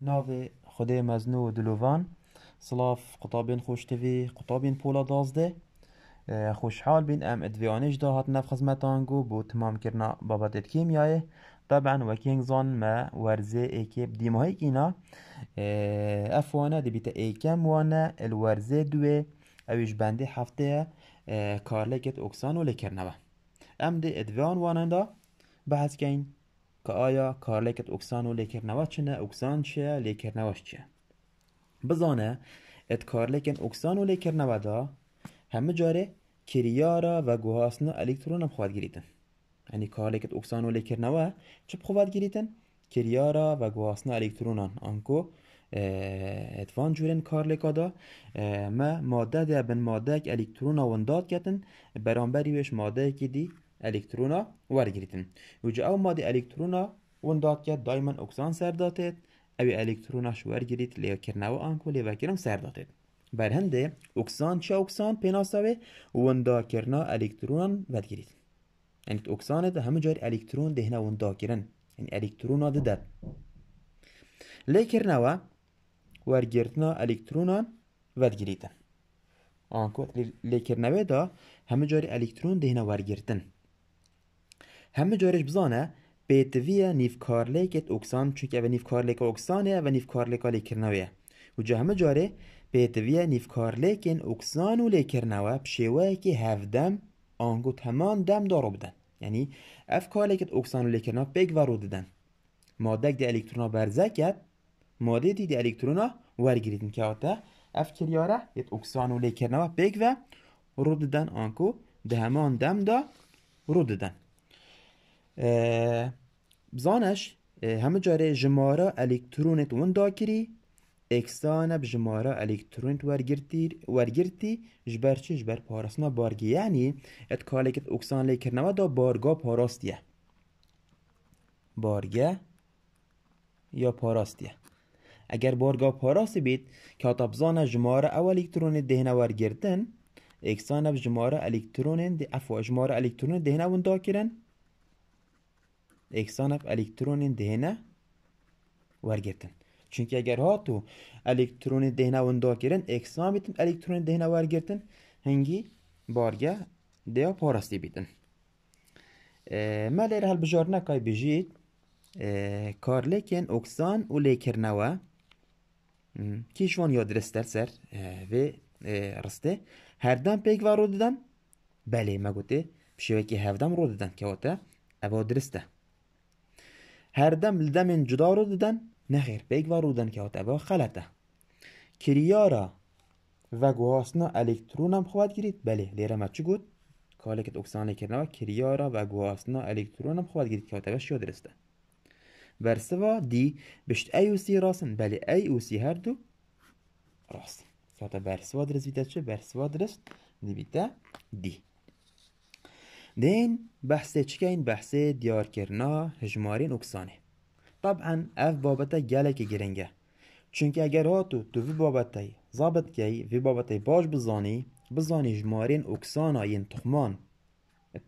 ناوی خدای مزنو و دلووان سلاف قطابین خوشتوی قطابین پولا دازده خوشحال بین ام ادویانش دا هات نف خزمتانگو بو تمام کرنا بابت کیمیایه طبعا وکینگزان ما ورزی ایکیب دیماهی هيكينا افوانه اف وانا وانه ايكام وانا الورزي دوي بندی هفته کارلکت اه کارلکت اوکسانو ام دی ادوان وانا دا بحث که آیا کار لیکت اکسان و نواش چنه اکسان چه نواش چه بزانه ات کار لیکن اکسان و همه جاره کریارا و و الکترون هم خواد گریتن یعنی کار لیکت اکسان و نوا چه بخواد گریتن کریارا و گوهاسنا الکترونان آنکو اتوان جورن کار لکادا ما ماده ده بن ماده الکترون و انداد برانبری بهش ماده که دی الکترونا وەرگتن وجە ئەو مادی ئەلکترونا ونداتکە سرداتت ئۆکسان سەرداتێت ئەوی ئەلکتروناش وەرگیت لێکردنەوە ئانکۆ لێباکردن سەرداتێت بەرهندێ ئۆکسان ده ئۆکسان پێناساوێ ونداکردنا ئەلکترونان وەرگیت ئۆکسانێت هەمجار ئەلکترون دهێنا ونداکردن ئەلکترونا دەدەن لێکردنەوە وەرگرتنا ئەلکترونان وەرگیتن ئانکۆ دا هەمجاری الکترون دهنا ورگرتن همه جارش بزانه نیف نیفکارلیکت اکسان چونکه اوه نیفکارلیک اکسانه و کارلیک لیکرنوه و جا همه جاره پیتویه نیفکارلیکن اوکسان و لیکرنوه بشیوه که دم آنگو تمام دم دارو بدن یعنی افکارلیکت اکسان و بیگ ورو دیدن ماده دی الکترونا برزکت ماده دی دی الکترونا ورگیریدن که آتا افکریاره یت اکسانو و بگ و رو دیدن آنگو دهمان دم دا رو دیدن. بزانش همه جاره جمارا الکترونت ون داکری اکسانه بجمارا الکترونت ورگرتی ورگرتی جبر چی جبر پارسنا بارگی یعنی ات کالکت اکسان لیکرنوا دا بارگا پاراستیه بارگه یا پاراستیه اگر بارگا پاراسی بید که تبزان جماره او الکترون دهنه ورگرتن اکسانه بجمارا الکترون دی افو الکترون دهنه ونداکرن ئێکسانە ئەلیکترۆنین دێنە وەرگتن چونکی ئەگەر هات و ئەلیکترۆنی دێناوەندۆکردن ئێکسامیتن ئەلیکترۆنی دێنە وەرگتن هەنگی بارگە دێ پۆڕاستی بیتن مە لێرە هەڵبژارنەکای بژیت کارلێکێن ئۆکسان و لێکردنەوە کیشوان یا درستەر سەر vê ڕستێ هەردان پێکوا ڕۆ ددەن بەلێ مەگوتێ پشێوەکی هەفدەم ڕۆ ددەن کەوتە ئەوە درستە هر دم لدم جدا رو دادن نه خیر رو رودن که هاتبا خلطه کریارا و گواسنا الکترون هم خواهد گیرید بله لیره ما چی گود کالکت اکسانه و کریارا و گواسنا الکترون هم خواهد گیرید که هاتبا شیا درسته برسوا دی بشت ای و سی راستن بله ای و سی هر دو راست که هاتا برسوا درست بیده چه برسوا درست دی بیده دی دین بحث این بحث دیار کرنا هجمارین اکسانه. طبعا اف بابتا که گرنگه چونکه اگر ها تو وی بابتای زابط کی وی بابتای باش بزانی بزانی جمارین اکسانا این تخمان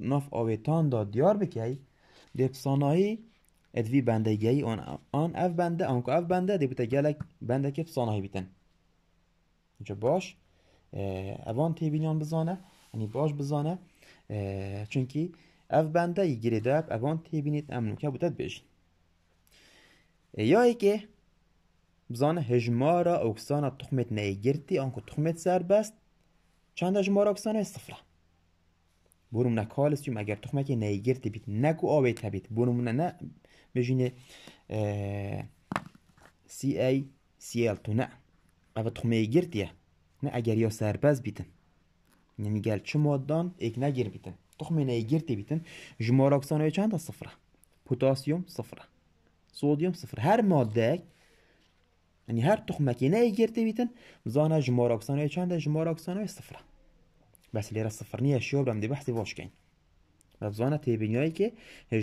ناف آویتان دا دیار بکی دپسانایی ات وی بنده گی آن آن اف بنده اون اف بنده دی بتا گله بنده که بسانایی بیتن اینجا باش اوان تی بزانه یعنی باش بزانه Eh, chunki av bandayi امنو که بودت بشین یا ای که بزان هجمارا اوکسانا تخمت نیگرتی آنکو تخمت سر بست چند هجمارا اوکسانا صفره بونم کالسیوم اگر تخمه که نیگرتی بیت نکو آوی تبیت بونم نه بجینه سی ای سی ال تو نه اگر تخمه گرتیه نه اگر یا سرباز بیتن یعنی گل چه مادان اقنا گیر تی بیتن جمار اکسان های چند صفره، بوتاسیوم صفره، سودیوم صفر هر ماده یعنی هر که نه تی بیتن زانه جمار اکسانه چند جمار اکسانه صفره بس لیرا صفر نیه شیو برم دی بحثی باش کن و زانه تیبینیایی که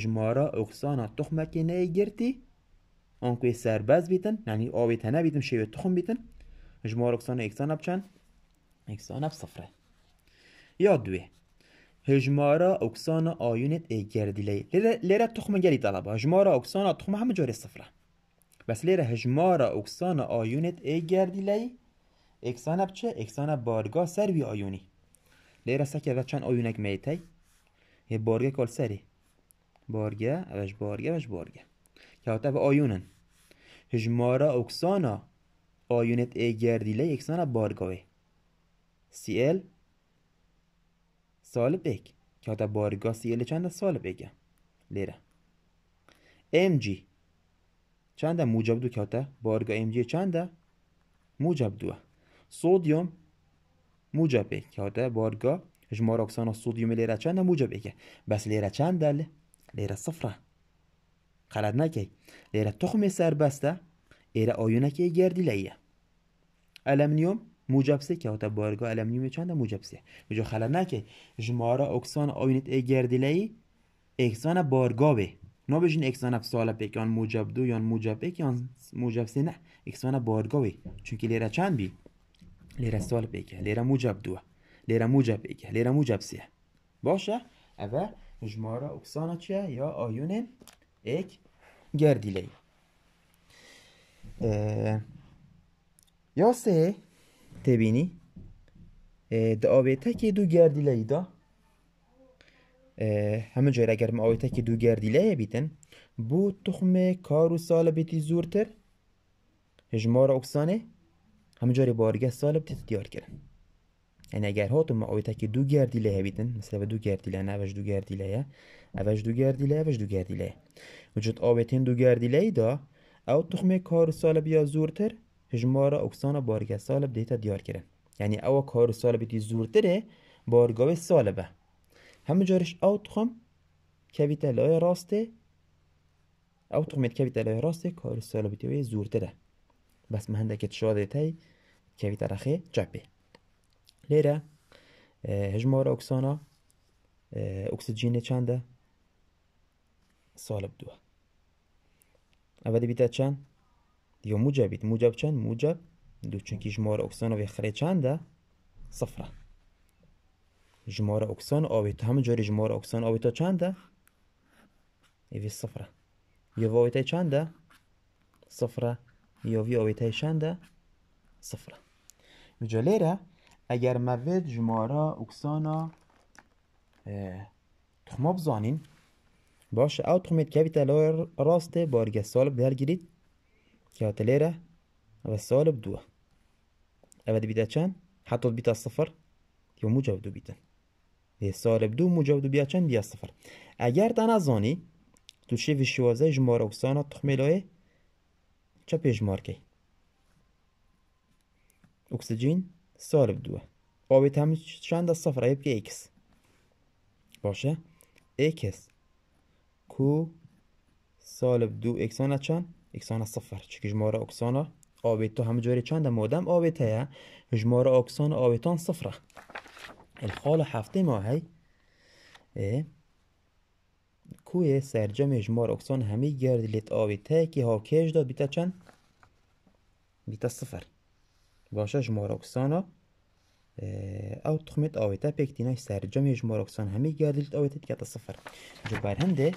جمارا اکسانه تخمکی نه گرتی آنکوی سرباز بیتن یعنی آوی تنه بیتن شیو تخم بیتن جمار اکسانه چند، اکسان اب صفره یا دوێ هژمارە ئۆکسانە ئاونێت ئێگەردیلەی لێرە توخمەگەری دەڵەبە هژمارە ئۆکسانە توخمە هەمە جۆرە سفرە بەس لێرە هژمارە ئۆکسانە ئاونێت ئێگەردیلەی ئێکسانە بچە ئێکسانە بارگا سەروی ئاونی لێرە سەکەەوە چەند ئاونێک میتەی بارگه بارگە بارگه، بارگە بارگه، بارگە بەش بارگە کەواتە بە ئاونن هژمارە ئۆکسانە ئاونێت ئێگەردیلەی بارگاه سی ال Salih که jag بارگا سیل چند سال بگم لیره ام جی چند موجب دو که بارگاه ام جی چند موجب دو سودیوم موجب که بارگاه جمار اکسانا سودیوم لیره چند موجب بگه بس لیره چند دل لیره صفره خلد نکی لیره تخم سر بسته ایره آیونه که گردی لیه الامنیوم mucabsi ota بارگاه المیوم چند موجبسه جو خلا نکه جمارا اکسان آینت اگردلی اکسان بارگا به نا بجین اکسان افسال پیکان موجب دو یا موجب یک یا موجب سه نه اکسان بارگا به چونکه لیره چند بی لیره سال پیکه لیره موجب دو لیره موجب یک لیره موجب سه باشه اول جمارا اکسان چیه یا آیون یک گردیلی یا سه تبینی؟ در آویته که دو لی دا همه جایر اگر ما آویته که دو لی بیتن بو تخمه کارو سال بیتی زورتر هجمار اکسانه همه جایر بارگه سال بیتی دیار کرن یعنی اگر هاتو ما آویته که دو لی بیتن مثلا دو گردیله نه اوش دو لی اوش دو لی اوش دو لی وجود آویتین دو لی دا او تخمه کارو سال بیا زورتر اکسانا بارگه سالب دیتا دیار دیارکردن یعنی ئەوە کار ساڵەبێتی زورتره بارگاوی سالبه. بە هەمە جارش او تخم کەویتە لای راسته او تخمێت کەویتە لای ڕاستی کار بس مهنده که تشاده تای کەویتە رەخێ چاپێ لیره هجمارا اکسانا اکسجین چنده سالب دو. ئەوە دەبیتە چند یا موجبید موجب چند موجب دو چون چونکی جمار اکسان و خره چنده صفره جمار اکسان آوی تا همه جاری جمار اکسان آوی آبیتا چنده ایوی صفره یا آوی آبیتا چنده صفره یا وی آوی آبیتا چنده صفره را اگر موید جمارا اکسانا تخماب بزانین باشه او تخمید که بیتا لای راسته بارگه سالب گیرید كيوت ليرة والسؤال بدوه أبد بيتا كان حطوا بيتا الصفر يو مجاودو بيتا دي السؤال بدو مجاودو بيتا كان بيا الصفر اگر تانا زوني تو في الشوازة جمار وسانا تخميلوه چا بيش ماركي أكسجين السؤال بدوه آبیت هم چند از صفر که x باشه x کو سالب دو اکسانه چند ئیکسانە صفر. چکی ژمارە ئۆکسۆنە ئاوێت تۆ هەم جۆری چنددە مۆدەم ئاوێت هەیە ژمارە ئۆکسۆنە ئاوێتان سفرە الخۆڵە هەفتەی ما هەی کوێ سرجەمێ ژمار ئۆکسۆن هەمی گرد لێت داد هەیەکی هاوکێشدا بیتە چەند بیتە سفر باشە ژمار ئۆکسۆنە ئەو تخمێت سرجم پێکتینای اکسان همه ئۆکسۆن هەمی گردیت ئەوێتت کاتە صفر. جبار هەندێ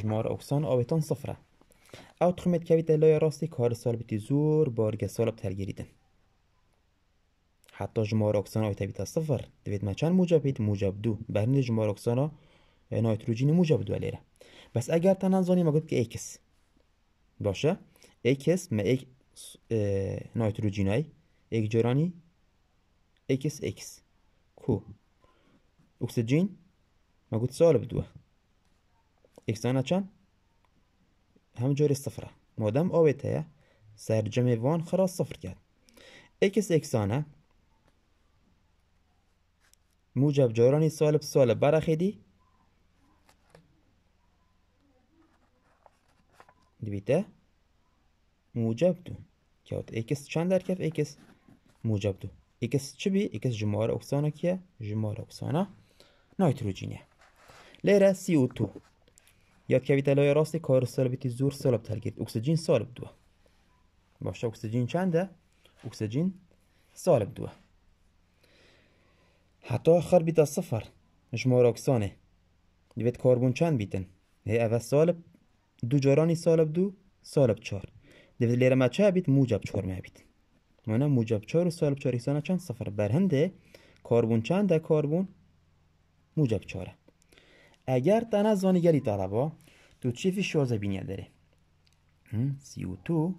ژمار ئۆکسۆن ئاوێتان صفره. او تخمید کوید لای راستی کار سال بیتی زور بارگ سال بترگیریدن حتی جمع راکسان آیتا بیتا صفر دوید ما چند موجب بیت موجب دو برند جمار ها نایتروژین موجب دو لیره بس اگر تنان زانی ما گفت که ایکس باشه ایکس ما ایک های ایک جرانی ایکس ایکس کو اکسجین ما گفت سال بدوه اکسانا چند همون جوری صفره مادام سر جمع وان خرا صفر کرد اکس اکسانه موجب جورانی سالب سالب برخیدی دویته موجب دو کات اکس چند در کف اکس موجب دو اکس چی بی اکس جمعار اکسانه کیه جمعار اکسانه نایتروجینیه لیره سی او تو یاد که لای راست کار سالبیتی زور سالب ترکید. اکسیژن سالب دو باشه اکسیژن چنده؟ اکسیژن سالب دو حتی آخر بیتا صفر جمار اکسانه دوید کاربون چند بیتن هی سالب دو جارانی سالب دو سالب چار دوید لیره ما چه بیت موجب چار می بیتن مانا موجب چار و سالب چار سانه چند صفر برهنده کاربون چنده کاربون موجب چاره اگر طلب ها طلبا تو چیفی çi بینیه داره؟ سی او تو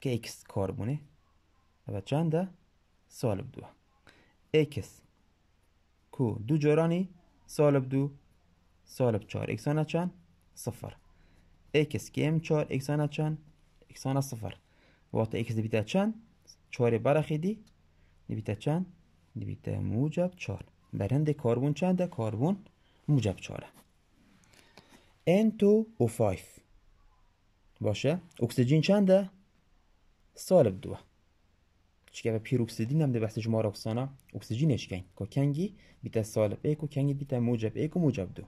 که کار کاربونه و چند سالب دو اکس کو دو جورانی سالب دو سالب چار اکسانه چند صفر اکس که ام چار اکسانه چند اکسانه صفر وقت اکس دبیتا چند چار برخیدی دبیتا چند دبیتا موجب چار برند کاربون چنده کاربون موجب چاره N2O5 باشه اکسیژن چنده سالب دو چکه به پیروکسیدین هم ده بحث شما را اکسانا اکسیژنش کن که کنگی بیتا سالب و کنگی بیتا موجب و موجب دو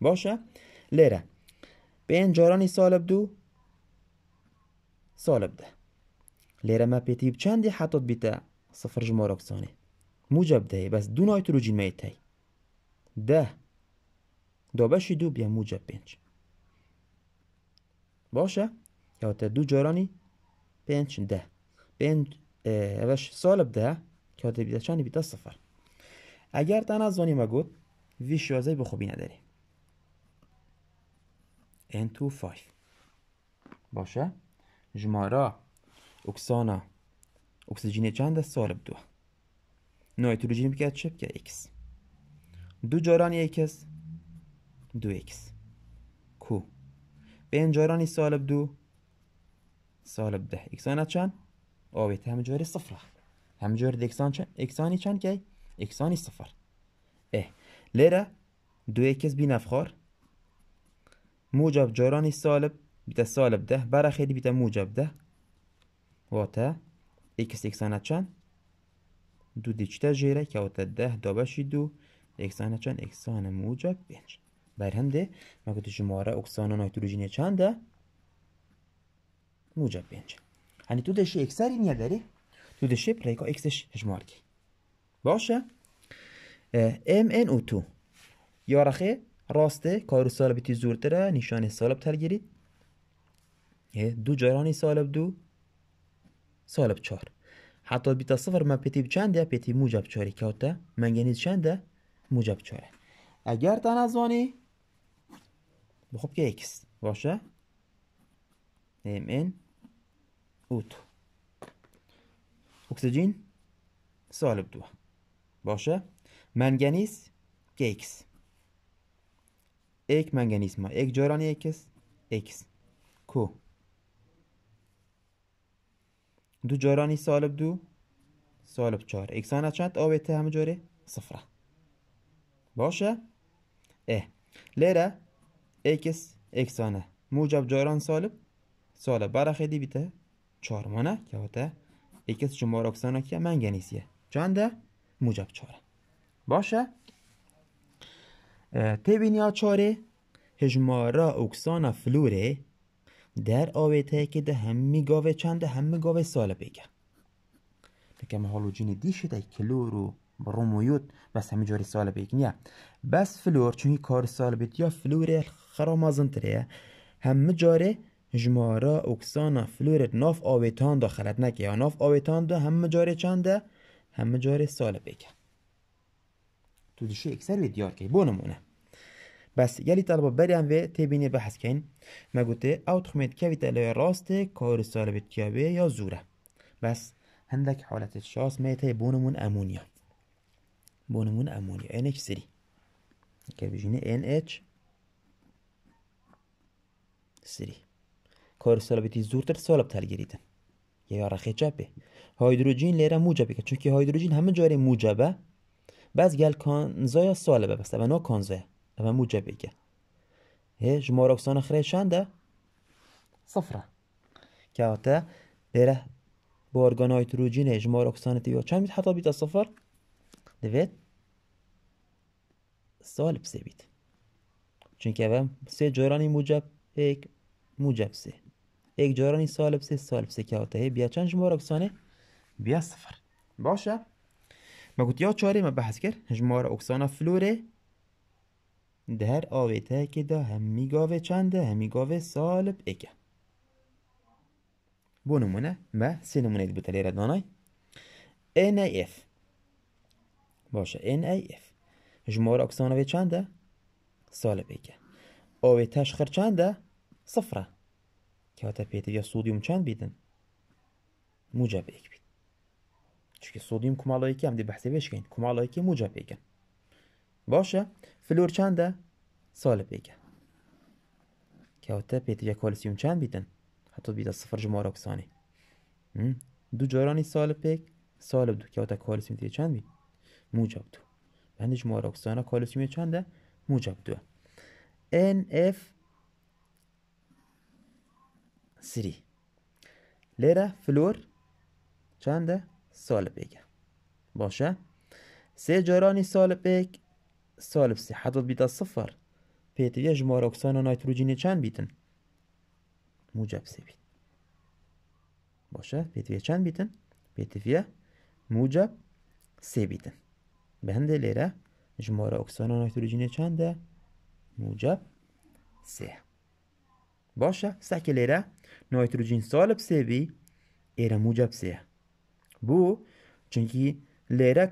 باشه لیره به انجارانی سالب دو سالب ده لیره ما پیتیب چندی حتی بیتا صفر جمار اکسانه موجب ده بس دو نایتروجین تایی ده دو دو بيا موجب باشه باشا يا دو جراني پنج ده بینج اوش سالب ده که تا بیده چند بیده صفر اگر تن از زانی مگود وی شوازه بخوبی خوبی نداری n تو 5 باشه جمارا اکسانا اکسجین چند سالب دو Nitrojen ketçib که x. دو جاران یک دو اکس کو به این جارانی سالب دو سالب ده اکسانه چند؟ آویت همه جاری صفره همه جاری اکسان چند؟ اکسانی چند که؟ اکسانی صفر اه لیره دو اکس بی نفخار موجب جارانی سالب بیتا سالب ده برخیدی بیتا موجب ده واتا اکس اکسانه چند؟ دو جیره که اوته ده اکسانه دوو ئەکسانە چەند ئەکسانە موجە پێنج بەر بله، هەندێ مەگوتی شماره ئۆکسانە چند ده موجب بینج هنی تو دشی اکساری نیا داری؟ تو اکسش پلەیکۆ ئەکسش باشه ام این او تو یارخه راسته کار سالبیتی زورترە نشان سالب تەرگیرید دو جارانی سالب دو سالب چار حتی بیتا صفر من پیتی چنده؟ پیتی موجب چاره کهوته منگنیز چنده موجب چاره اگر تن از وانی بخب که اکس باشه ام این او اکسجین سالب دو باشه منگنیز که اکس ایک منگنیز ما ایک جاران اکس اکس کو cool. دو جارانی سالب دو سالب چهار اکسان چند ته همه جاره صفره باشه اه لیره اکس اکسانه موجب جاران سالب سالب برا بته بیته مانه که ایکس اکس جمار اکسانه که منگنیسیه چنده موجب چاره باشه ها چاره هجمارا اکسانه فلوره در آویته که ده همه گاوه چند همه گاوه ساله بگه دکم حالو جینی دیشه ده کلور و رومویوت بس همی جاری سال بگن بس فلور چونی کار سال بید یا فلور خرامازن تره همی جاره جمارا اکسانا فلور ناف آویتان دا خلط نکه یا ناف آویتان دا همه جاره چنده همه جاره ساله بگه تو دیشه اکسر دیار که بونمونه بس یلی طلبه بریم و تبینی بحث کن مگوته او تخمید که ویتالای راسته کار سالبت کیابه یا زوره بس هندک حالت شاس میته بونمون امونیا بونمون امونیا NH سری که بجینه NH سری کار سالبتی زورتر سالب تلگیریدن یا رخی چپه هایدروژین لیره موجبه که چونکه هایدروژین همه جاره موجبه بعض گل کانزای سالبه بسته و نا کانزای أما مو جبهة إيش مورك سنة خريشان ده صفرة كاتا بره بارگان هایدروژن جمع اکسان تیو چند میت حتی بیت صفر دوید سالب سه بید چون که هم سه جارانی موجب یک موجب سه یک جارانی سالب سه سالب سه که آتا بیا چند جمع اکسانه بیا صفر باشه ما گوت یا چاره ما بحث کرد جماع اکسان فلوره در آویته که دا همی گاوه چنده همی گاوه سالب اکه بو نمونه ما سه نمونه دی این ای اف باشه این ای اف جمهور چنده سالب بگه آوی تشخر چنده صفره که آتا پیتی یا سودیوم چند بیدن موجب ایک بید چونکه سودیوم کمالایی که هم دی بحثی بشکن کمالایی که موجب ایکن باشه فلور چنده سال بگه اوته پێتیە کالسیوم چند بیدن؟ حتی بیدە صفر ژمارە دو جارانی سال سالب سال دو که اوته کۆلسیم تێ چند بید؟ موجب دو. هەندی ژمارە کوسانە کۆلسیومی چنده موجب این اف سری لیره فلور چنده؟ سال بگه باشه سه جارانی سال پیک سالب حدود حەدت صفر سفر جمار اکسان و نایتروجینێ چند بیتن موجب سی بیت باشه پێتویە چند بیتن پێتفە موجب سی بیتن بە لیره لێرە ژمارە و چند چنده؟ موجب سێ باشه ساکە لیره نایتروجین سالب بی ایره موجب سی بو؟ چونکی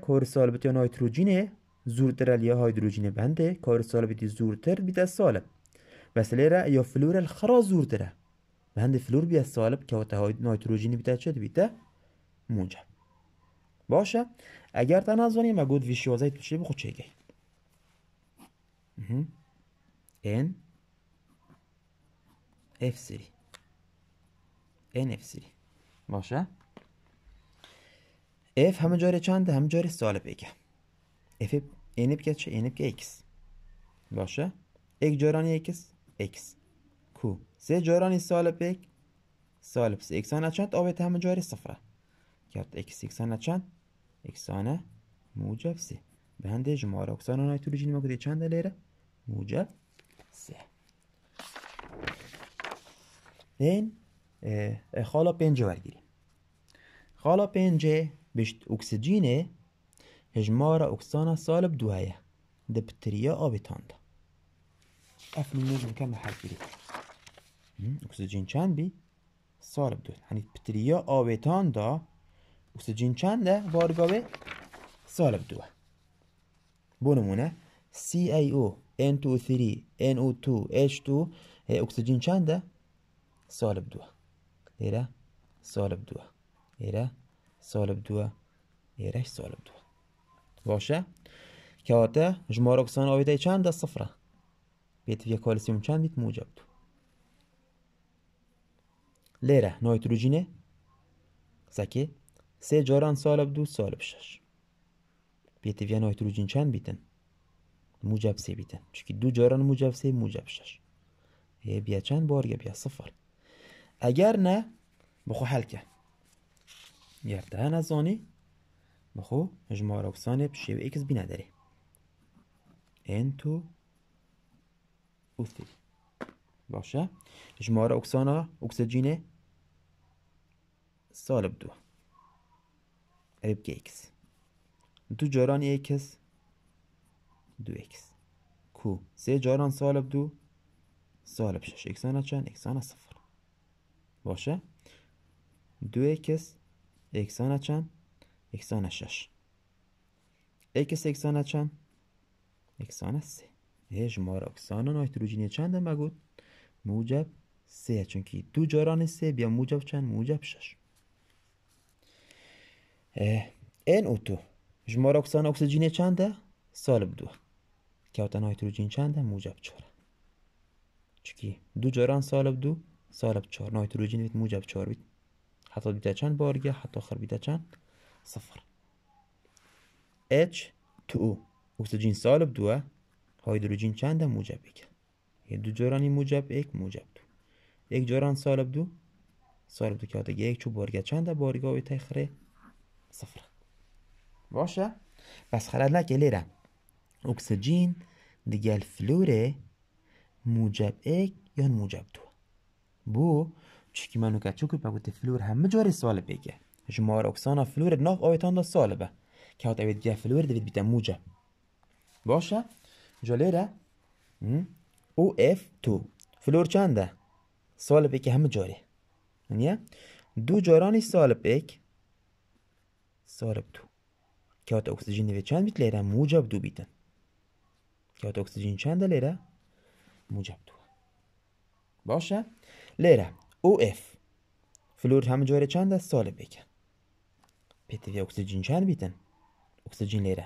کور سالب سالبەتی نایتروژینه زورتر بنده کار سال بیتی زورتر بیتا و را یا فلور خرا زورتره بند فلور بيتا السالب كوتا نيتروجين بيتا چه بیت موجب باشه اگر تنازونی مگود ویشوازه توشه بخود چیگه این اف سری این اف 3 باشه اف همه جاره چنده همه جاره سالب بگم اینیب که چه؟ اینیب که اکس باشه اک جارانی اکس اکس که سه جارانی سالب اک سالب سه چند؟ آبت همه جاری صفره گرد چند؟ موجب سه به هنده جمعه اکسانه های طول جینی مگذی چنده لیره؟ موجب سه خالا ورگیریم خالا پنجه بشت اکسجینه هجمارا أكسانا صالب دوايا دبتريا أوبيتاندا قفل النجم كما حكيلي أكسجين كان بي صالب دوت يعني بتريا أوبيتاندا أكسجين كان ده بارقابي صالب دوا بونمونا CiO N23 NO2 H2 هي أكسجين كان ده صالب دوا إيه صالب دوا إيه صالب دوا إيه صالب دوا باشه که جمعه کەواتە کسان آویده چند صفره بیت یک کالسیوم چند بیت موجب تو لیره نایتروژینه سکی سه جاران سالب دو سالب شش یک نایتروژین چند بیتن موجب سه بیتن چکی دو جاران موجب سه موجب شش هەیە بیا چند بارگە بیا نه ئەگەر حل بخۆ هەلکە یاردە نزانی Бахо жмароксане пшев икс би تو انتو اوثی باشه جمار اکسانا اکسجین سالب دو ارب که اکس دو جاران اکس دو اکس کو سه جاران سالب دو سالب شش اکسانا چند اکسانا صفر باشه دو اکس اکسانا چند X1 a 6. X X1 چند؟ X1 3. هجمار اکسان نایتروژنی چند مگود؟ موجب سه چون که دو جاران سه بیا موجب چند؟ موجب شش. این او تو جمار اکسان چند چنده؟ سالب دو که چند چنده؟ موجب چهار چونکی دو جاران سالب دو سالب چهار نایتروژن بیت موجب چهار بیت حتی بیت چند بارگه حتی آخر بیده چند صفر h 2 اکسجین سالب دو هایدروژن چنده موجب یک دو جورانی موجب یک موجب دو یک جوران سالب دو سالب دو که دیگه یک چو بارگه چنده بارگاه های تخره صفر باشه بس خلال نکه لیره اکسیژن دیگه الفلوره موجب یک یا موجب دو بو چکی منو که چوکی پا گوته فلور همه جاری سالب بگه جمار اوکسانا فلور ناف اویتان دا سال به که هات اوید گه فلور دوید بیتا موجا باشه جالی را او اف تو فلور چنده سال به همه جاره نیه دو جارانی سال به ایک سال تو که هات اکسیجین دوید چند بیت لیره موجا دو بیتن که هات اکسیجین چنده لیره موجا دو باشه لیره او اف فلور همه جاره چنده سال بکن پتیو اکسیژن چند بیتن؟ اکسیژن لیره.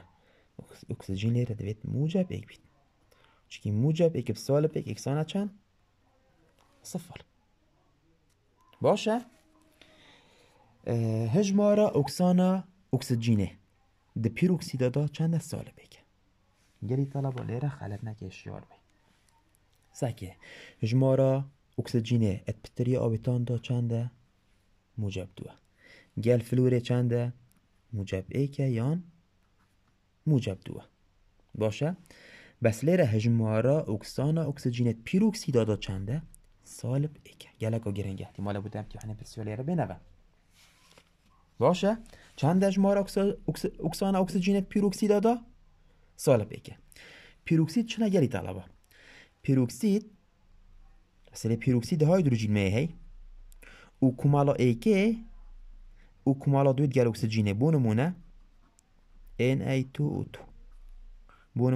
اکسیژن لیره دوید موجب یک بیت. چیکی موجب یک فصل به یک سانه چند؟ صفر. باشه؟ حجم اکسانا اکسیژنه. دپیر اکسید داد چند فصل به یک؟ گری لیره خالد نکش یارد. سکه حجم آرا اکسیژنه. ات پتری آبیتان داد چند؟ موجب دوه. گل فلوره چنده موجب ای که یان موجب دوه باشه بس لیره هجمارا اکسانا اکسجینت پیروکسی دادا چنده سالب ایکه گلک و گرنگ احتمال بودم که هنه بسیار بنوه باشه چند هجمار اکسانا اکسجینت پیروکسی دادا سالب ایکه پیروکسید چنه گلی طلبه پیروکسید مثلا پیروکسید هایدروژین میه هی او کمالا ایکه وكمالودويت قال أكسجيني بو نمونة Na2O2 بو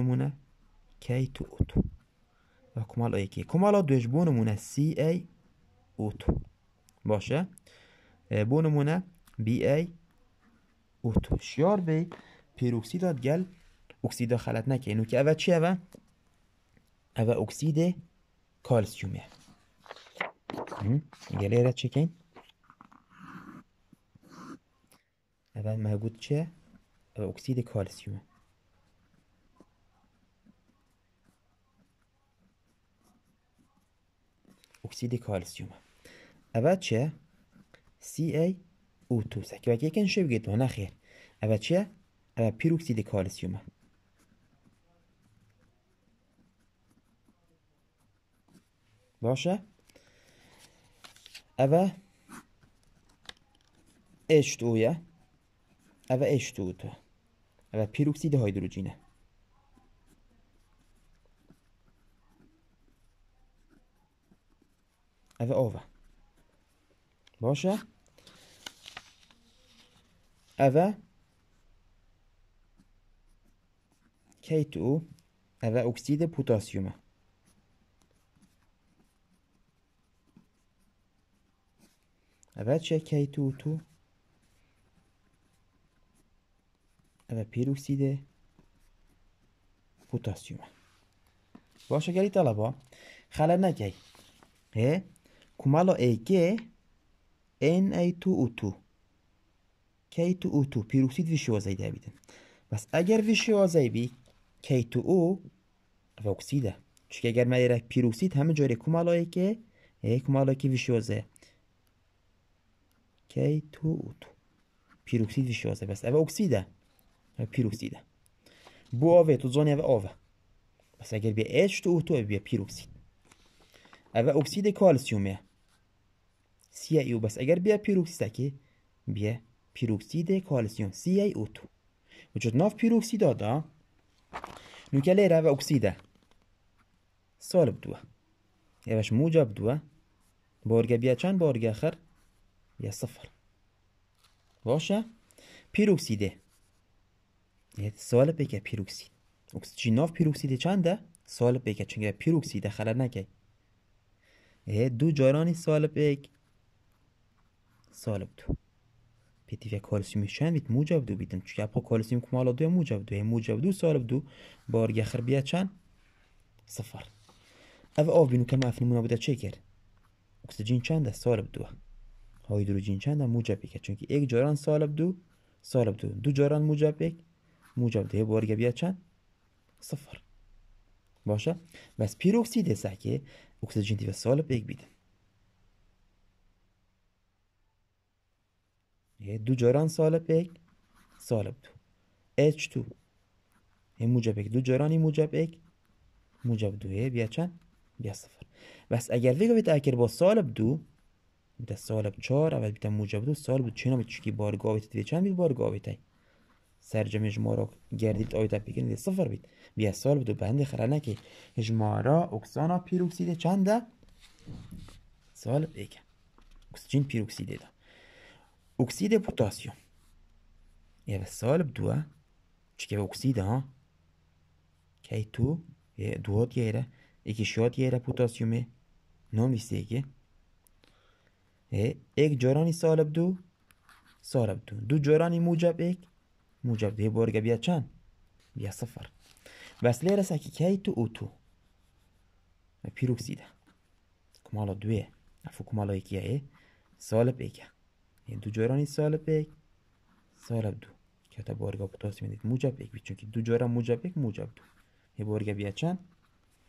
K2O2 و دویش بونمونه سی ای cao باشه بی نمونه BaO2 شیار به پیروکسیدات گل اکسیدا خلط نکه اینو که اول چی اول؟ اول اکسید کالسیومه گلی را چکین اول موجود چه؟ اکسید کالسیوم اکسید کالسیوم اول چه؟ CaO2 سکی وقتی یکن شو بگید نه خیر اول چه؟ اول پیروکسید کالسیوم باشه اول H2'ya اوه اشتو اوتو اوه پیروکسید هایدروجینه اوه آوه باشه اوه که ایتو اوه اکسید پوتاسیومه اوه چه که تو؟ و پیروکسید پوتاسیوم باشه گلی طلبا خلا ه کومالو که ای تو او تو تو او تو پیروکسید ویشوازی ده بس اگر بی تو او و اگر ما پیروکسید همه کومالو کی تو او پیروکسید بس او پیروسیده بو آوه تو زانی اوه آوه بس اگر بیا اش تو تو بیا پیروکسید اوه اکسید کالسیومه سی او بس اگر بیا پیروکسید که بیا پیروکسید کالسیوم سی ای او تو وجود ناف پیروکسید آده نوکلی و اکسیده سالب دوه اوش موجب دوه بارگه بیا چند بارگه اخر یه صفر باشه پیروکسیده یعنی سوال بگه پیروکسید اکسیژناف پیروکسید چنده سوال بگه چون پیروکسید خلال نکی دو جارانی سوال بگ سوال بدو و کالسیوم چند بیت موجب دو بیتم. چون اپا کالسیوم کمالا دو موجب دو موجب دو سوال بدو بار گخر بیا چند صفر او آو بینو کما افنی مونا بوده چه کرد اکسیژن چنده سوال بدو هایدروژن چنده موجب که چون یک جاران سوال بدو سوال بدو دو جاران موجب یک موجب borga چند صفر بس boshqa biz piroksid اکسیژن oksigen teva یک ekbidi دو جاران سالب یک سالب دو H2 این موجب یک دو جارانی موجب یک موجب دو بیا چند بیا صفر بس اگر ویگو بیت اکر با سالب دو بیت سالب چار اول بیت موجب دو سالب دو چینا بیت چکی بارگاه بیت چند بیت بارگاه بیت سرجم رو گردید آیت بگیرید صفر بید بیا سوال بدو بند خرنا که را اکسانا پیروکسیده چنده سال بیکن اکسجین پیروکسیده ده اکسید پوتاسیوم یه به بدو. دوه چکه به اکسیده ها که تو دوات یه یکی شاد یه پوتاسیومه نویسه یکی یک جارانی سالب دو سالب دو دو جارانی موجب یک موجب ده بارگ بیا چند بیا صفر بس رسه که که تو او تو پیروک زیده کمالا دویه افو کمالا یکیه سالپ سالب ایگه دو جورانی سالب ایگ سالب دو که تا بارگا موجب ایگ بید دو جوران موجب ایگ موجب دو یه بارگا بیا چند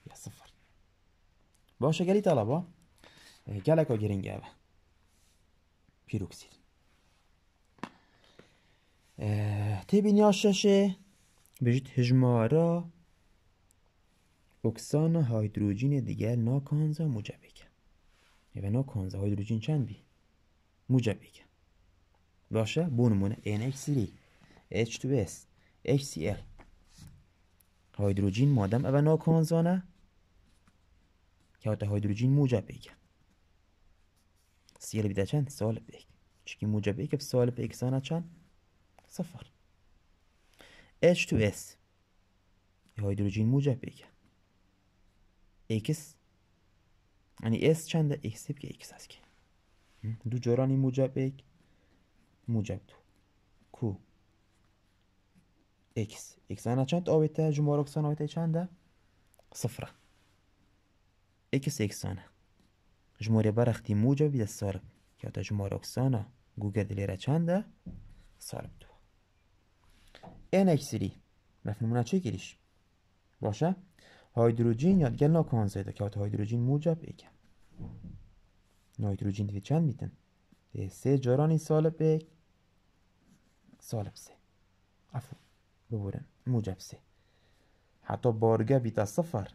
بیا صفر باشه گلی طلبا گلک گرین گرنگه پیروک بینی آشاشه بجید هجمارا اکسان هایدروژین دیگر ناکانزا موجبه کن و یعنی کانزا هایدروژین چند بی؟ موجبه کن باشه این اکسیری nh تو h H2S HCl هایدروژین مادم او ناکانزانه که آتا هایدروژین موجبه کن سیل بیده چند؟ سال بیک چکی موجبه که سال بیک سانه چند؟ صفر H2S هیدروجین موجب بگه X یعنی S چنده X بگه X هست که دو جورانی موجب یک موجب دو کو X X انا چند آبیته جمعه اکسان آبیته چنده صفره X X انا جمهوری برختی موجب بیده سارب که تا جمهور اکسانا گوگر دلیره چنده سارب دو NH3 مفهومون چه گیریش باشه هایدروژین یاد گل نکان زیده که هایدروژین موجب ایک هایدروژین دیگه چند میتن ده سه جارانی سالب ایک سالب سه افو ببورن موجب سه حتی بارگه بیتا صفر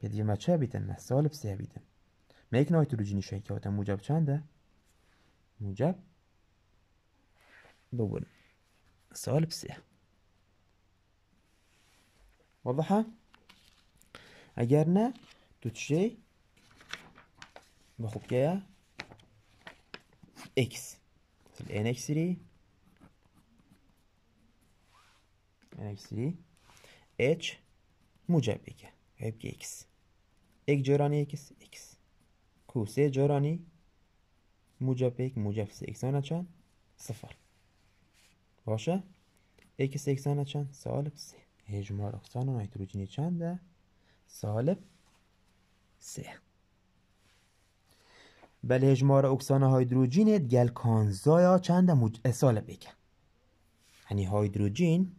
پیدیو ما چه بیتن نه سالب سه بیتن میک ایک نایتروژینی شایی که آتن موجب چنده موجب ببورن سالب سه واضحة؟ أجرنا نه تو باخد كده إكس ال إن إكس 3 إن إكس 3 إتش موجب إيجا هيبقى إكس إك جراني إكس إكس كوسي جراني موجب موجب سي صفر باشه؟ إكس إكس أنا سالب مجموع و نایتروجینی چنده؟ سالب سه بله هجمار اکسان هایدروجینی دیگل کانزایا چنده مج... سالب یک یعنی هایدروجین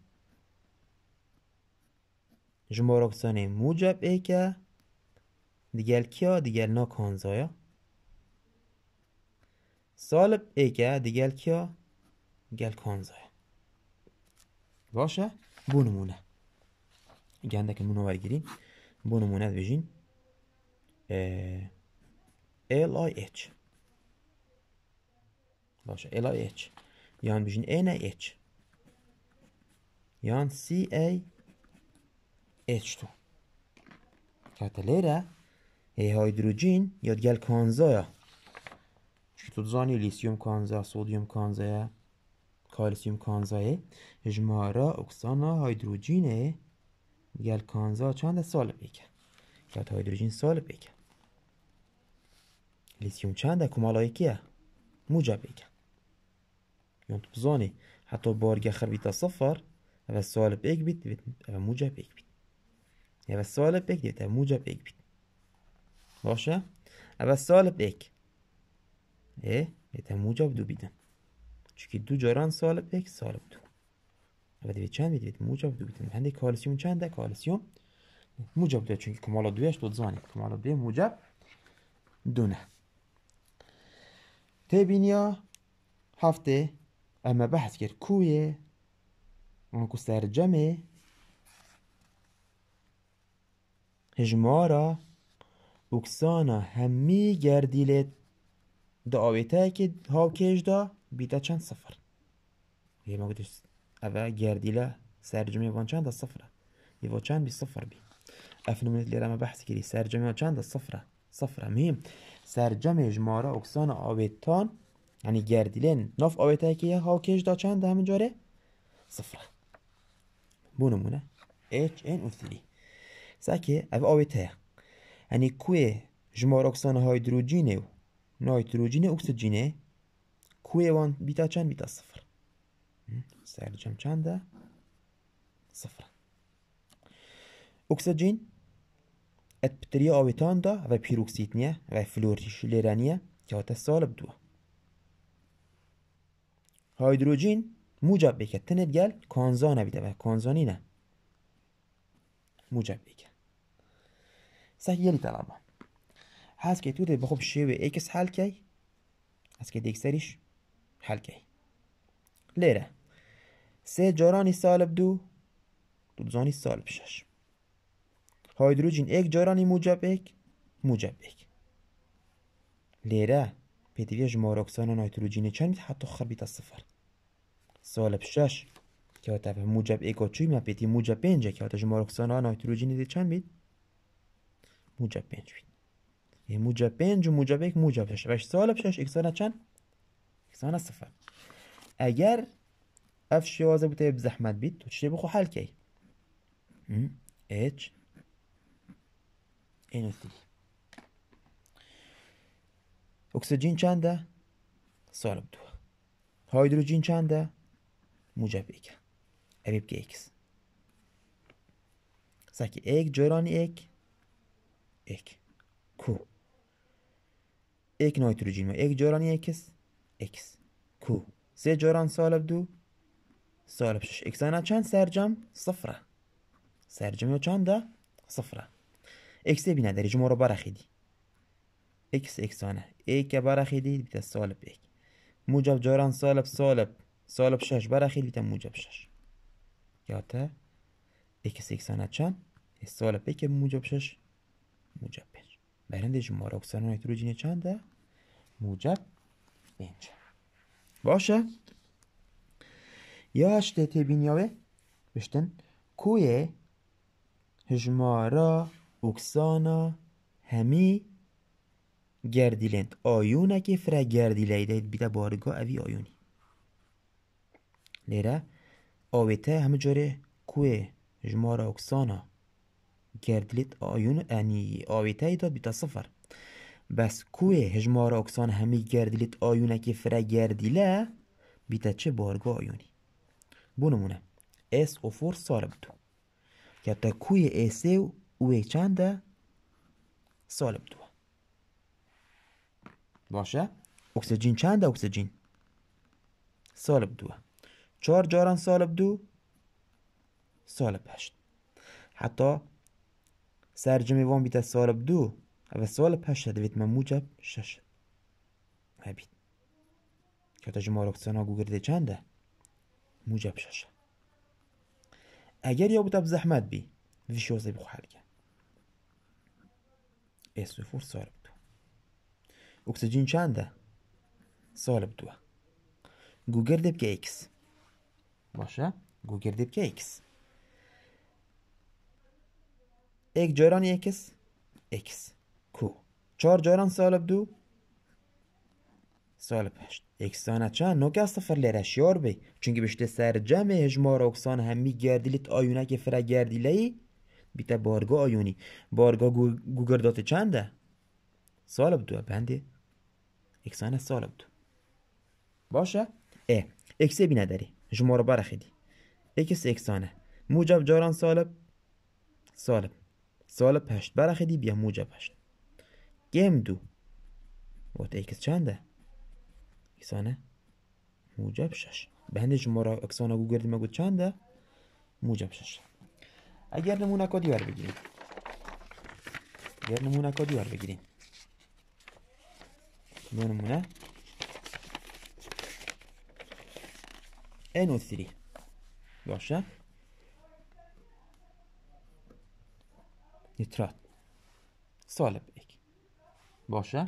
هجمار اکسان موجب ایک دیگل کیا دیگل نا کانزایا سالب ایک دیگل کیا دیگل کانزایا باشه بونمونه اجي عندك المنوع الجديد بونومونال فيجين ال اي اتش Başa ال اي اتش yan bijin n a h yan c a h2 Katalera e hidrojen یاد gel kanzaya Çünkü tudzani lityum kanza, sodyum kanzaya, kalsiyum kanzaya, jmara oksana hidrojene گل کانزا چند سالب یا گل هایدروژین سال پیکه لیتیوم چند کمالای کیه موجب یون تو بزانی حتی بارگه تا صفر و سال پیک بیت و موجب پیک بیت و سال پیک دیت و موجب یک بیت باشه و سال پیک ای بیت موجب دو بیدن چونکه دو جاران سال پیک سال دو ولی به چند دیدید موجب دو بیتونید هنده کالسیوم چنده کالسیوم موجب دو چونکه کمالا دویش دو زانی کمالا دوی موجب دونه نه تبینیا هفته اما بحث کرد کوی مانکو سرجمه هجمارا اکسانا همی گردیلید دعاوی که هاو کش دا بیتا چند سفر یه ما گدیست هذا جارديلا سرجمي وان چند الصفرة يفو چند بالصفر بي اف نمونت لي رما بحث كري سرجمي وان چند الصفرة صفرة مهم سرجم جمارا يعني آبتان یعنی گردیلن ناف آبتایی که هاکش دا چند همین جاره صفره بو نمونه h n u سکه او آبتایی یعنی کوه جمار اکسان هایدروژینه و نایتروژینه اکسیژینه کوه وان بیتا چند بیتا صفر سعر جم ده صفر اکسجین ات بتریا آویتان دا و پیروکسیت نیه و فلوریش لیرانیه که سالب دو هیدروژن، موجب بکه تنت کانزانه کانزا و کانزانی نه موجب بکه سهیلی طلبا هست که تو بخوب شیوه ایکس حل هست که دیکسریش حل لیره سه جۆرانی سالب دو، دو دودزۆنی سالب شش هایدروژین موجب یک. لیره موجبێک لێرە و نایتروژین چند حتی خر بیتا صفر. سالب شش که به موجب ئێکۆ چوویمە موجب موجە که کەوتە ژمۆرۆکسۆنە نایتروژینی دی نایتروژین بیت چند بید؟ بیت پینج بید موجبێک یعنی موجب موجب شش سالب شش اکسانه چند؟ اکسانه صفر. اگر افشی واظب کتاب زحمت بیت وتشتی بخو کی؟ اتش اینو تی اکسجین چنده؟ سالب دو هیدروجین چنده؟ موجب ایک عبیب که ایکس ساکی ایک جران ایک ایک کو ایک نایتروجین و ایک جران ایکس ایکس کو سه جران سالب دو سالب 6 إكس أنا كان سرجم صفرة يو كان ده صفرة إكس بنا داري جمهور برخدي إكس إكس أنا إيك سالب موجب جاران سالب سالب سالب 6 برخيد بتا موجب شش ياتا إكس إكس كان سالب موجب شش موجب 5 برنده جمهور أكسیژن چند چنده موجب باشه تبین یاوه بشتن. کوی هجمارا اکسانا، همی گردیلند آیونه که فره گردیلی دید بیده بارگا اوی آیونی لیره آویته همه جاره کوه جمارا اکسانا گردیلید آیون انی آویته داد بیتا صفر بس کوه هجمارا اکسان همی گردیلید آیونه که فرا گردیله بیتا چه بارگا آیونی بو نمونه s او sare bû ki heta kûyê کوی û او çend چند ساله bû باشه اکسجین چند اکسجین سالب دو چار جاران سالب دو سالب پشت حتی سرجم وان بیتا سالب دو و سالب پشت دوید من موجب شش هبید که تا جمار ها گو گرده چنده موجب شاشه اگر یابوتب زحمت بی ویشوزه بخو کن فور سال بدو. اکسجین چنده سال بدو. گوگر دب که اکس باشه گوگر دب که اکس یک جاران یکس اکس کو چهار جاران سال بدو. سال ئێکسانە چند؟ سفر لێرە بی چونگی چونکی سر جمع هجمار اکسان همی گردیلیت گردیلی بیتا بارگا آیونی بارگا گو... گوگردات چنده سال سالب بنده اکسان سال سالب باشه؟ اه اکسی بی نداری جمار برخیدی اکس اکسانه موجب جاران سالب سالب سالب پشت برخیدی بیا موجب پشت گم دو. وتە اکس چنده؟ اکسانه موجب شش شما را اکسانا گو گردیم گو چنده موجب شش اگر نمونه کادی ور بگیریم اگر نمونه کادی ور بگیریم دو نمونه NO3 باشه نیترات سالب ایک باشه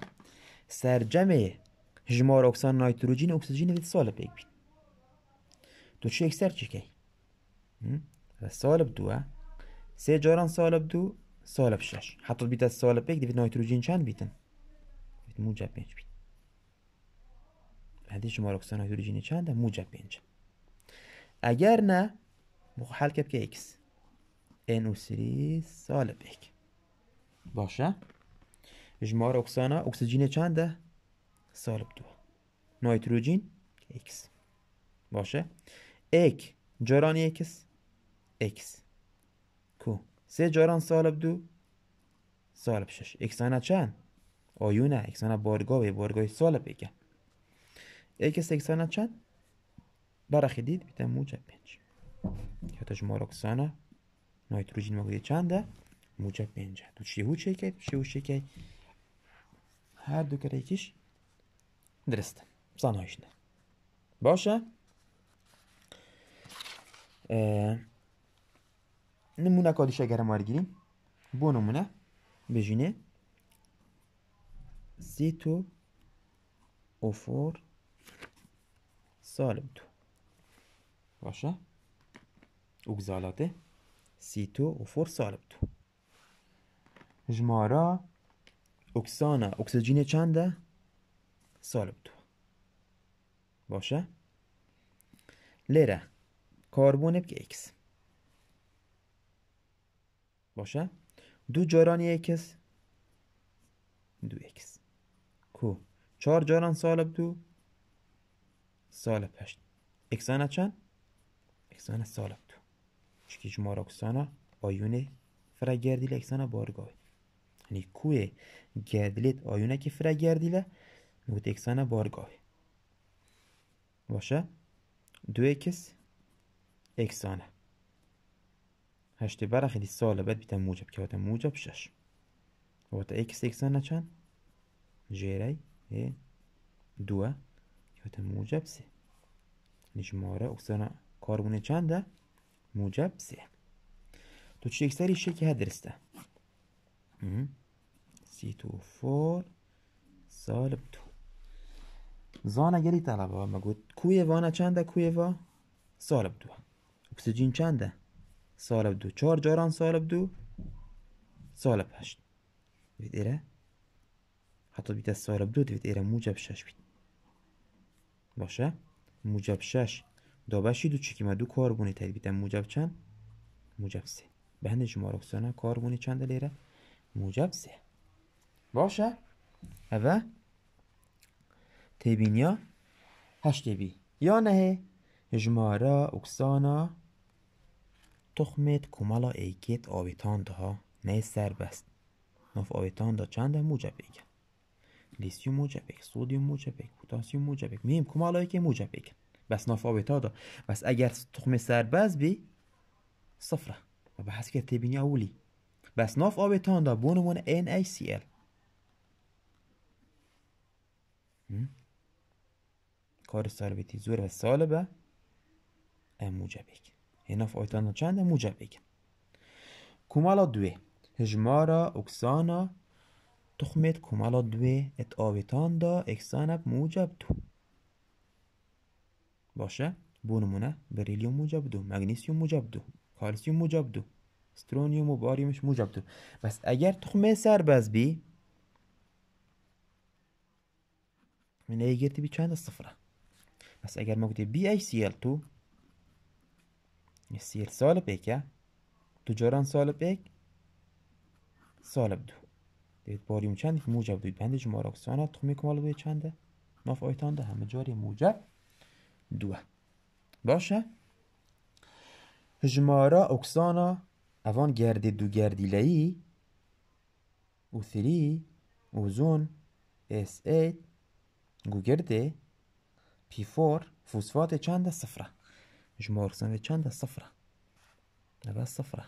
سرجمه ژمار اکسان نایتروژن اکسیژن وید سالب پیک بین تو اکسر چی و سال دو سه جاران سالب دو سالب شش حتی بیت از سالب و چند بیت موجب پینج بید بعدی شما اکسان چند موجب پینج اگر نه حل که اکس NO3 سالب باشه اکسیژن چنده سالب دو نایتروژین اکس باشه اک جاران اکس اکس کو سه جاران سالب دو سالب شش اکسانه چند آیونه اکسانه بارگاه بارگاه, بارگاه سالب بگه اکس اکسانه چند برخی دید بیتن موجه پنج یا تا شما راکسانه نایتروژین مقدی چنده موجه پنجه تو چیهو چیکه؟ چیهو چیکه؟ هر دو کره یکیش درسته صنایعنا نه باشه نمونه کادیش اگرم گیریم بو نمونه بجینه زیتو اوفور سالب دو باشه اگزالاته سیتو اوفور سالب جمارا اکسانا اکسجین چنده دو باشه لیره کاربون که اکس باشه دو جاران اکس دو اکس کو چهار جاران سالب دو سالب پشت اکسانه چند؟ اکسانه سالب دو چکی جمار اکسانه آیونه فرا گردیل اکسانه بارگاه یعنی کوه گردیلت آیونه که فرا گردیله Nuteksan'a بارگاه باشه دو اکس اکسانه هشت بره خیلی ساله بعد موجب که باتن موجب شش واتا خب، اکس اکسانه چند جیره دو که باتن موجب سه نشماره اکسانه کاربونه چنده موجب سه تو چه اکسری شکی هدرسته سی تو فور سالب تو زانە گەری چنده مەگوت کوێوانە چنددە کوێوە ساڵب دووە چنده چنددە ساڵب چهار جاران جۆران ساڵب دوو ساڵە پشت ئێرە حتی بیتە سالب دو دوید ایره موجب شش بید باشه؟ موجب شش دابشی دو چکیمە دوو بیت تەربیتە موجب چند موجب سه. بە شما رو ئۆکسسیۆنە کاربوونی چنددە موجب سه. باشه؟ اوه؟ تبینیا بی یا نه جمارا اکسانا تخمت کمالا ایکیت آویتان دها نه سر بست نف آویتان دا چند موجب ایکن لیسیوم موجب ایک سودیوم موجب ایک پوتاسیوم موجب ایک میم کمالا ایکی موجب ایکن بس نف آویتان دا بس اگر تخم سربز بی صفره و به حسی که تبینی اولی بس نف آویتان دا بونمون NaCl کار سربیتی زور به اموجه بکن هناف آیتانا چند اموجه بکن کمالا دوی هجمارا اکسانا تخمت کمالا دوی ات آویتان دا اکسانب موجب تو باشه بونمونه بریلیوم موجب دو مگنیسیوم موجب دو کالسیوم موجب دو استرونیوم و باریومش موجب دو بس اگر تخمه باز بی من اگه بی چند صفره پس اگر ما بودیم BaCl2 Cl سالب 1 جاران سالب 1 سالب 2 دیدید باریوم چند که موجب دوید بند جمار اکسیان تخمی کمال دوید چنده ناف آیتان ده همه جاری موجب دو باشه جمارا اکسانا اوان گرد دو گردی گردیلهی او 3 او زون اس 8 گو گرده بي4 فوسفاتي كان صفرة جمهور سنة كان صفره هذا صفرة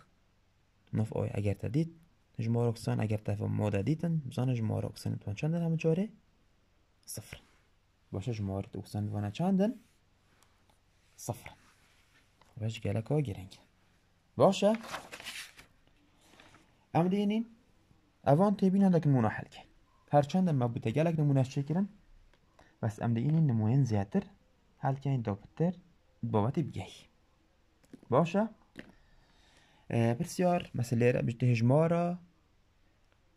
نف اوي اگر تدید جمهور اکسان اگر تفا مودا دیتن بزان جمهور اکسان توان چندن همه جاره صفر باشه جمهور اکسان توان چندن صفر باشه گلک ها گرنگ باشه ام دینین اوان تیبین هندک نمونه حل که هرچند ما بوده گلک نمونه چه گرن بس نموین زیاتر زیاتر که این دابتر بابتی بياي باشا آه مسئله را بجده هجمارا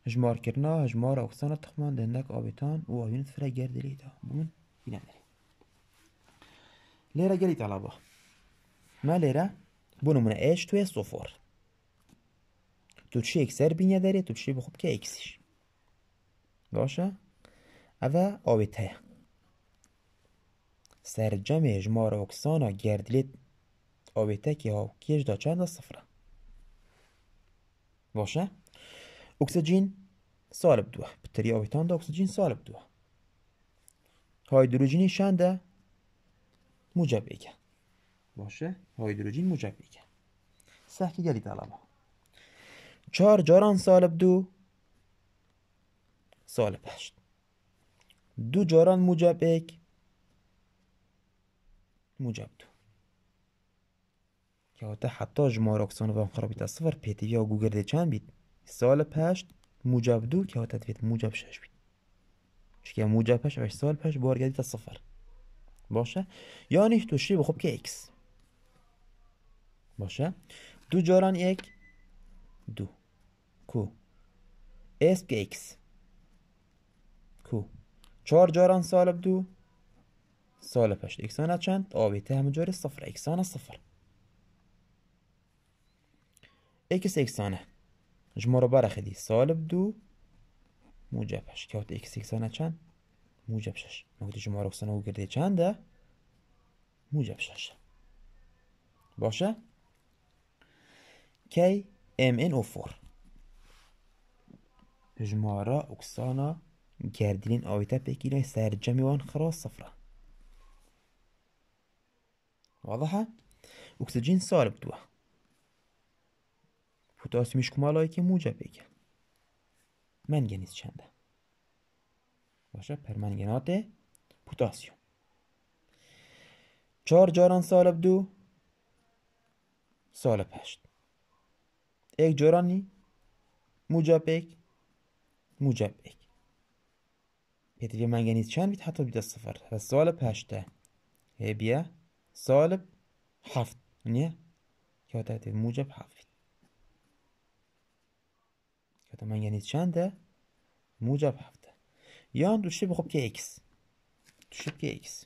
هجمار کرنا هجمارا وخصانا تخمان دندک آبیتان و آیونت فرا گرد لیدا بون بینا داری لیره جریت لابا ما لیره بونمونه ایش توی صفر تو چی اکسر بینه داری تو چی بخوب که اکسیش باشه اوه آبیته سرجم گردلیت ئۆکسانە گردلێت ها کیش دا چند صفر. باشه؟ اکسجین سالب دو. دووە پتری دا اکسجین سالب موجب هایدروژینی باشه؟ هایدروجین موجب هایدروژین سه که گلید علامه چهار جاران سالب دو؟ سالب هشت. دو جاران موجب ایک؟ دو که حتی حتی جمار اکسان وان خرابیت صفر پیتیوی و گوگر ده چند بید سال پشت موجب دو که حتی تفید موجب شش بید چون موجب پشت و سال پشت تا صفر باشه یعنی توشی بخوب که اکس باشه دو جاران یک دو کو اسب که اکس کو چهار جاران سالب دو سال پشت اکسانه چند؟ آویته همه صفر اکسانه صفر اکس یکسانه جمع رو برخیدی سالب دو موجب هش که آت اکس یکسانه چند؟ موجب شش نکته جمع اکسانه سنو گرده چنده؟ موجب شش باشه؟ که ام این او فور جمارة أكسانا جاردلين أو تابكينا سر وان خراس صفره واضحة أكسجين سالب دوا. بوتاسيوم شكون که موجب بیک منجنیز چنده باشه پرمنگنات پوتاسیوم چهار جاران سالب دو سالب هشت یک جارانی موجب یک موجب یک پتری منگنیز چند بید حتی بیده صفر سالب هشته هی بیا سالب هفت نه یعنی یادت موجب هفت یادم من یعنی چنده موجب هفته یا دوشه خب که x دوشیب که x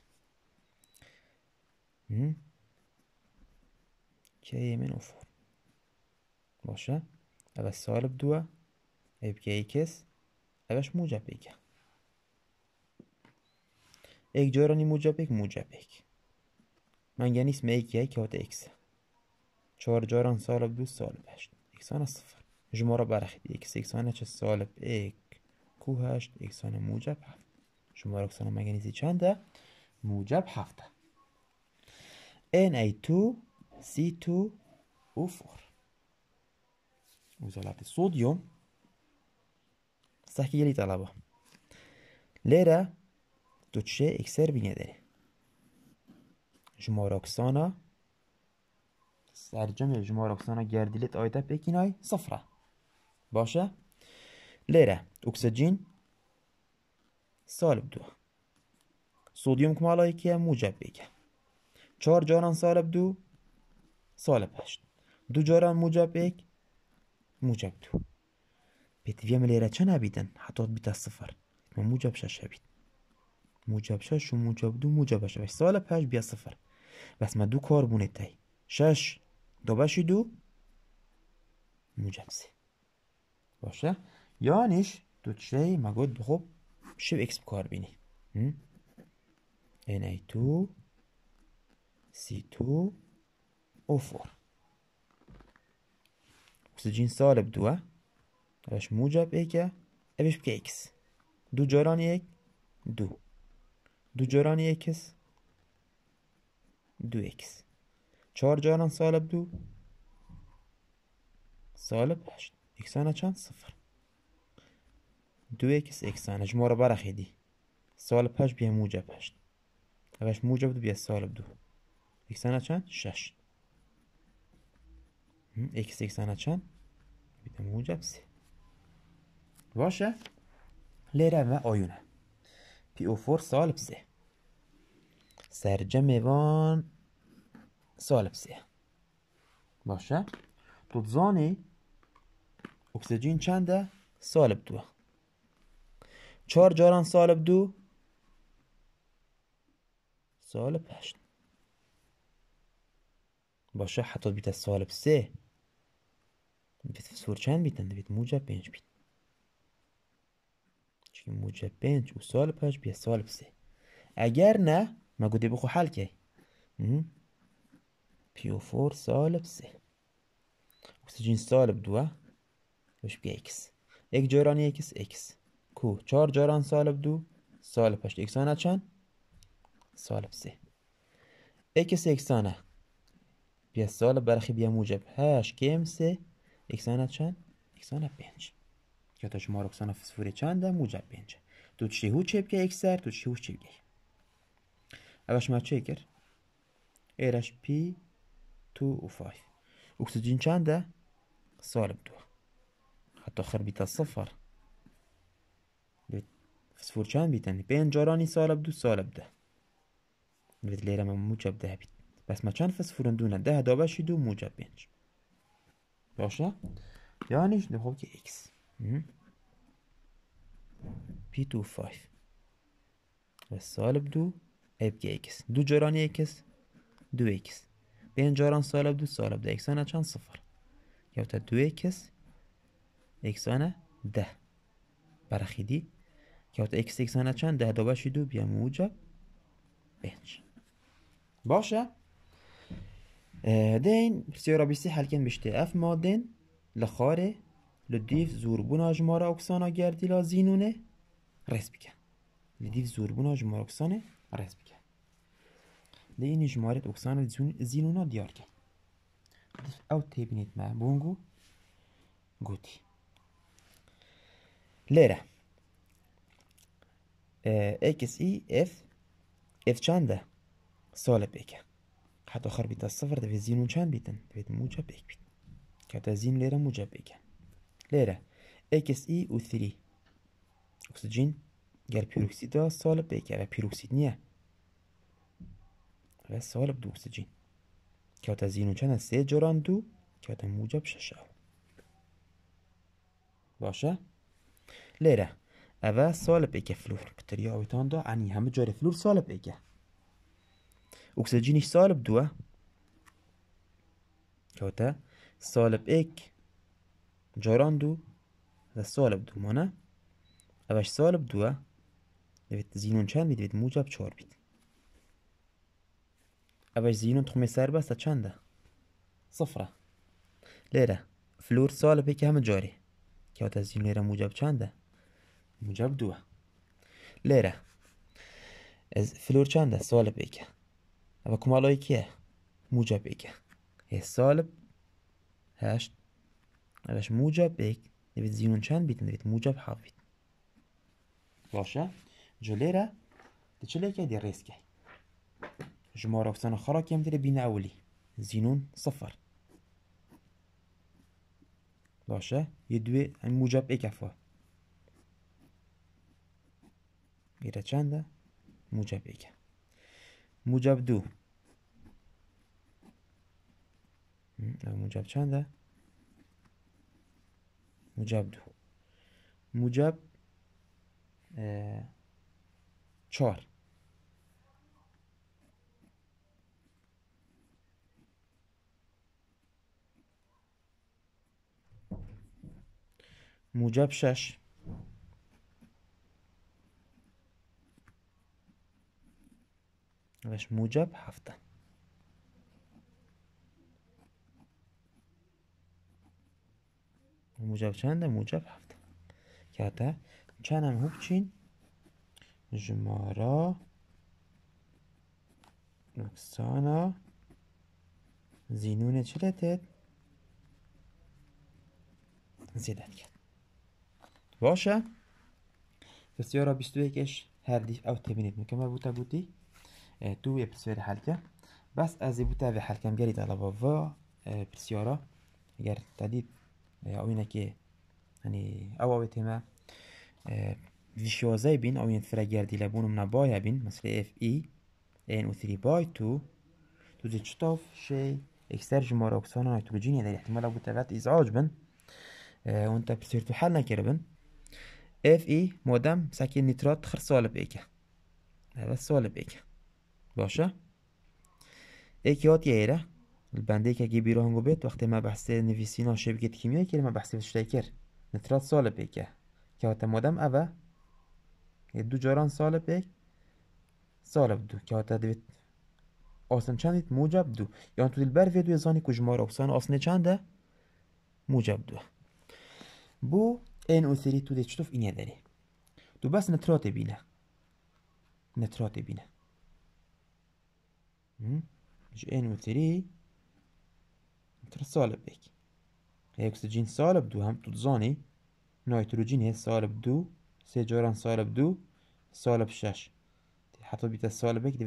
که یمین افور باشه اوه سالب دوه اب که x اوش موجب بگه ایک جارانی موجب ایک موجب ایک منگنیس med یک کات اکس چهار جاران سالب دو سالب هشت اکسان صفر جمارا برخید اکس اکسان چه سالب اک کو هشت اکسان موجب هفت شماره اکسان منگنیزی چنده موجب هفته این تو تو 2 C2 U4 سودیوم. الصوديوم استحكي لي لیره ليرة دوتشي اكسر بینیده جمارکسانا سرجم جمارکسانا گردیلیت آیدا پیکینای صفره باشه لیره اکسجین سالب دو سودیوم کمالا که موجب بگه چار جاران سالب دو سالب هشت دو جاران موجب یک موجب دو بتویم لیره چه نبیدن حتی بیتا صفر موجب شش بید موجب شش و موجب دو موجب شش سال هشت بیا صفر بس ما دو کار بونه تای شش دو بشی دو خب، موجب سه باشه یانیش دو چی ما گود خب شو اکس بکار بینی این ای تو سی تو او فور جین سالب دوه اش موجب ای که اوش بکه اکس دو جاران یک دو دو جاران یکس دو اکس چار جاران سالب دو سالب هشت اکسانه چند صفر دو اکس اکسانه جمع رو برخی سالب 8 بیه موجب هشت اوش موجب دو بیه سالب دو اکسانه چند شش اکس اکسانه چند بیه موجب باشه لیره و آیونه پی او فور سالب 3 سرجم میوان سالبسیه باشه تو زانی اکسیژن چنده سالب دو چار جاران سالب دو سالب هشت باشه حتی بیت سالب سه بیت سور چند بیتن بیت موجب پنج بیت موجب پنج و سالب هشت بیت سالب سه اگر نه ما گوده بخو حل که po او 4 سالب سه اكسجين سالب دو وش بي اكس یک جاران اکس اکس کو چهار جاران سالب دو سالب هشت اکسانه چند سالب سه اکس اکسانه بیا سالب برخی بیا موجب 8 کم سه اکسانه چند اکسانه پنج که تا شما اکسانه فسفوری چند موجب پنج تو چه هو چپ که اکسر تو چه هو چه بگه اوش ما ایرش پی 2 و5 اكسجين شان ده السؤال بدوه حتى اخر بيتا صفر بيت فسفور شان بيتن يعني. بين جراني سال بدو سال بده بيت ليرة موجب ده بيت بس ما كان فسفورن دون ده دا باش دو موجب بينج باشا يعني شنو هو كي اكس بي تو بس والسالب دو اب كي اكس دو جراني اكس دو اكس جاران سالب دو سالب ده چند؟ چند صفر؟ تا دو اکس اکسانه ده بەرەخیدی تا اکس اکسانه چند؟ ده دو دو بیا موجب باشه باشە دەین پرسیۆرەبیسی هەلکن حلکن بشته اف مادین لخاره لدیف دیف زوربوونا اکسانه گردی لازینونه رس بکن لدیف لە دیف اکسانه ژمارە ئۆکسانێ لأن جمهورية أوكسانا دیار که أو تبنيت مع بونغو جوتي لیره اکس ای اف اف چنده ساله سال حتی آخر بیت صفر دوی زینون چند بیتن دوید موجب بیک بیت که تا زین لیره موجب بیکه لیره اکس ای او 3 اکسیجین گر پیروکسید سال بیکه و پیروکسید نیه والسالب دو که تزین چند سه جران دو که موجب ششه باشه لیره اوه سالب بگه فلور کتریا آویتان دا عنی همه جار فلور سالب بگه اکسجینش سالب دوه که سالب ایک جاران دو و سالب دو مانه اوش سالب دوه دوید زینون چند بید موجب چار بید اوش زینو و سر بسته چنده؟ صفره لیره. فلور سال که همه جاری که کەوتە زینو لیره موجب چنده؟ موجب دوه لیره از فلور چنده؟ سال چنددە سوال پێکە ئەوە کوماڵۆی موجب موجە پێکە سال سالب هشت اوش موجب پێک دەبێت زیون چند بیتن دەبێت موجب باشه؟ جلیره. دچلی دچلێکە دی که جمارة في سنة أخرى بين أولي زينون صفر لاشة يدوي موجب إيك عفوا إذا موجب إيك موجب دو موجب چنده؟ موجب دو موجب چهار موجب شش وش موجب هفته موجب چنده موجب هفته که حتی چنم هوب چین جمارا نقصانا زینون چلتت زیدت کرد باشه بسیارا 21 هذه او تمرين كما بوتا بوتي تو بسيار حلقه بس از بوتا في حلقه مجرد على بابا بسيارا اگر تدید او اینه که یعنی او او تیمه ویشوازه بین او این فرگردی لبونم نبایه بین مثل اف ای این اوتری بای تو تو زی چطاف شی اکثر جمار اکسان نایتروجینی در احتمال او تبعت ازعاج بن وانت بسير تو حل نکره بن F E مودم سکی نیترات خر سوال بیکه ایو سوال بیکه باشه ایک یاد یه ایره البنده که اگه بیرو هنگو بید وقتی ما بحث نویسی ناشه بگید کمیه که ما بحثه شده کرد نیترات سوال بیکه که هاته مودم اوه یه دو جاران سوال بیک سوال بدو که هاته دوید آسن چندید موجب دو یعنی تو دل بر ویدوی زانی کجمار آسن چنده موجب دو بو NO3 تو چطور اینه داره تو تو بس نترات bine. نترات NO3 نترات سالب سالب دو هم تتزاني نيتروجين هي سالب دو سه جاران سالب دو سالب شش حتی بیت سال بک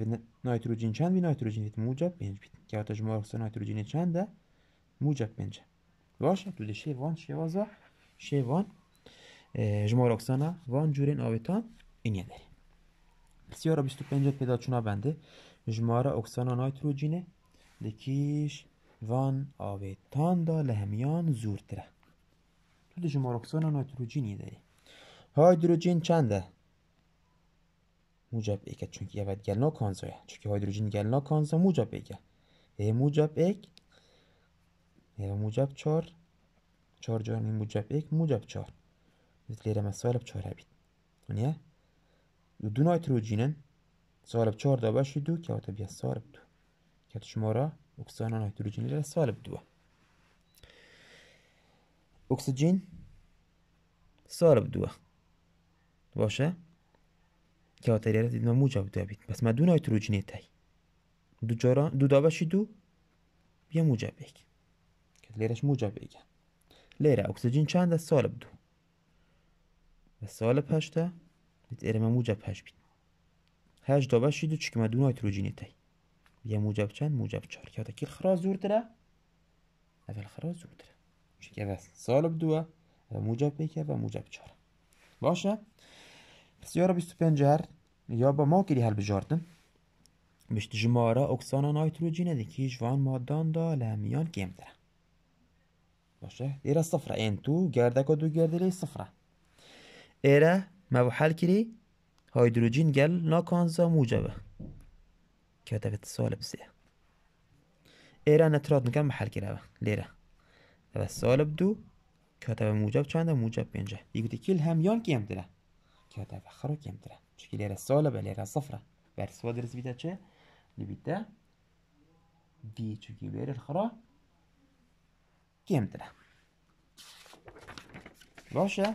چند بی نایتروجین بیت موجب بیت که آتش مارکس چنده موجب پنج باشه تو وان شیوازا شیوان جمع راکسانا وان جورین آویتان یه داری سیارا پنجت پیدا چونا بنده ژمارا اکسانا نایتروجینه دکیش وان آویتان دا لهمیان زورتره تو دی راکسانا اکسانا یه داری هایدروژین چنده موجب ایک چونکه اول گلنا کانزایه چونکه هایدروژین گلنا کانزا موجب ایک ای موجب ایک ای موجب چار چار جانی موجب ایک موجب چار لێرە مە سالب چۆرابیت یو دو نایتروجینن سالب چۆردا دو که کەوتە بیا سالب دو. که دوو کەتشمۆرە ئۆکسانە نایتروجین لێرە سالب دو. اکسیژن سالب دو. باشه؟ که کەواتە لیره دیمە موجا بس ما دو نایتروجینێ تای دو دو دو دابەشی دو بیا موجا بیک. که لێرەش موجا بێگە لیره ئۆکسجین چنددە سالب دو. سوال پشتا از ارم موجب پش بید هش دوباره بشی و چکمه دو نایت رو جینی تایی یه موجب چند موجب چار که ها تاکی زور داره اول الخرا زور داره چه که از سوال بدو و موجب بکر و موجب چار باشه پس یارا بیستو پنجر یا با ما گری حل بجاردن بشت جماره اکسانا نایت رو دی که جوان مادان دا لهمیان گیم داره باشه دیره صفره این تو گرده که دو گرده لی صفره ایره ما با حل کری هایدروجین گل ناکانزا موجبه که ها تفت سوال بسیه ایره نترات نکن با حل کرده لیره تفت سوال بدو که ها موجب چنده موجب پنجه ایگو تکیل هم یان کیم تره که ها تفت خرو کیم تره چکی لیره سوال لیره صفره بر سوال درست بیده چه نبیده دی چکی لیره خرو کیم تره باشه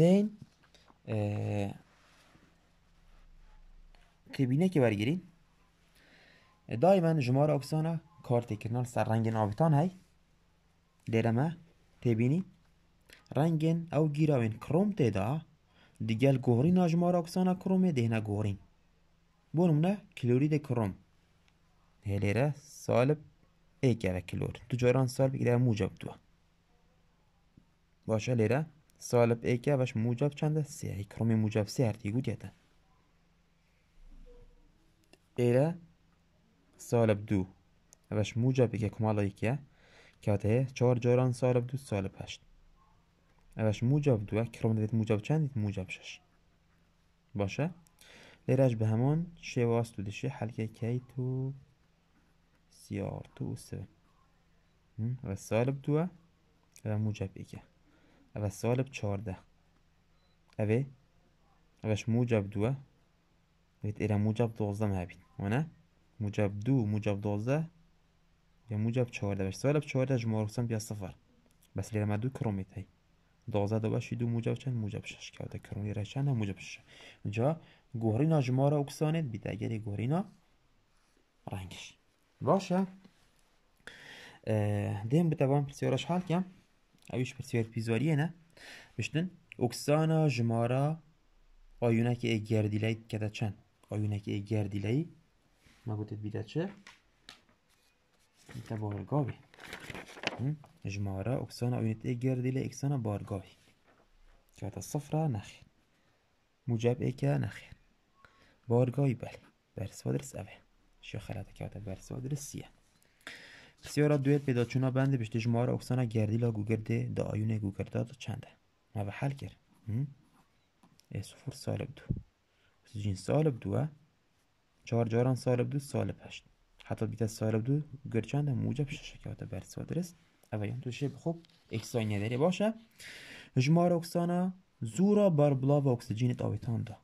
دین uh, eh, کبینه که برگیرین eh, دائما جمار اکسانه کارت کرنال سر رنگ نابتان هی درمه تبینی رنگن او گیراوین کروم تیدا دیگل گوهرین آجمار اکسانا کرومه دهنه گوهرین بونمونه کلورید کروم هلیره سالب ایک گره کلور جاران سالب ایره موجب دوا باشه لیره سالب 2 باش موجب چند 3. کرومی موجب 3 artı gut yete. Ele سالب 2. باش موجب یک kumala که 4 جاران سالب دو سالب هشت اوش موجب دو کروم دید موجب چند موجب شش باشه لیرش به همان شواز تو حلقه کی تو سیار تو سه و سالب دو و موجب اوه سال بچارده اوه اوهش موجب دوه ویت ایره موجب دوزه مهبی اونه موجب دو موجب دوزه یا موجب چارده بشه سال بچارده جمعه رو بیا صفر بس لیره مردو کرومیت هی دوزه دو بشه دو موجب چند موجب شش کرد کرومی رو چند هم موجب شش جا گوهرینا جمعه رو اکسانید بیده اگری گوهرینا رنگش باشه دیم بتوان پرسیارش حال کنم اویش ئەویش پرسیێت نه بشتن ئۆکسانە ژمارە گردیلی ئێ چند کەدە چەند ئاویونەکی گردیلی ما مەگوتت بیدەچێ چه ایتا بارگاوی جمارا اکسانا ئێ ای گردیلی اکسانا بارگاوی صفره سفرا مجب ای که نەخێن بارگاوی بله بەرسوە درست ئەوێ که خەلاتە کاتە بەرسوە درستیە سیارا دویل پیدا چونا بنده بشته جماره اکسانا لا گوگرده دا آیون دا چنده ما به حل کرد ای صفر سالب دو سجین سالب دو چهار جاران سالب دو سالب هشت حتی بیت سالب دو گرچند موجب شکایت بر درست اولیان تو شب خوب اکسای نداری باشه را اکسانا زورا بر بلاو اکسجین آویتان دا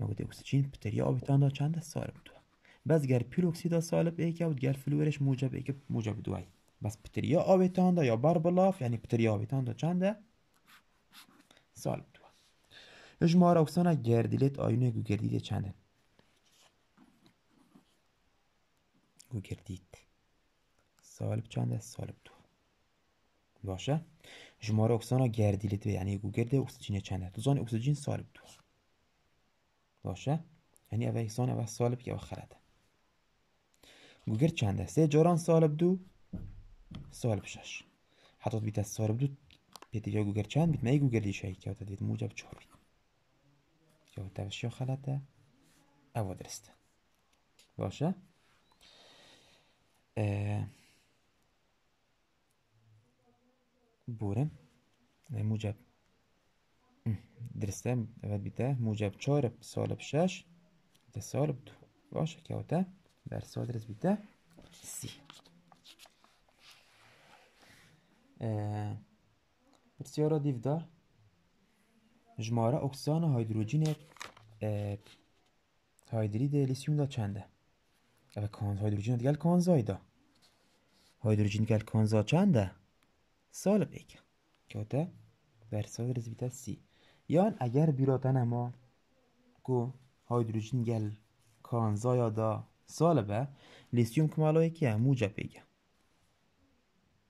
مگه اکسجین پتری آویتان دا چند سالب دو بس گر پیروکسیدا سالب که و گر فلورش موجب ایکا موجب دوای بس پتریا آویتان دا یا بربلاف یعنی پتریا آویتان دا چنده سالب دوا اجمارا اکسانا گردیلیت آیونه گو گردیلیت چنده گو گردید سالب چنده سالب دو باشه شماره اکسانا گردیلیت یعنی گو گرده اکسیژن چنده دوزان اکسیژن سالب دو باشه یعنی اول اکسان اول سالب که اول خرده گوگر چنده سه جاران سالب دو سالب شش حتی بیت از سالب دو بیت یا گوگر چند بیت می گوگر دیشه ای که دیت موجب چار بیت یا دوش یا خلطه او درسته باشه بورم موجب درسته اول بیته موجب چار سالب شش ده سالب دو باشه که vers outras سی Sì. دیو دار جماره اکسیدان هیدروژن هیدرید لیسیوم دا چنده او کانز هیدروژن کانز کانزای دا هیدروژن کانز کانزا چنده سال بیک. که ده و درس سی یان اگر بیراتن ما کو هیدروژن گل کانزا یا دا به لیسیوم کمالایی که موجب پیگه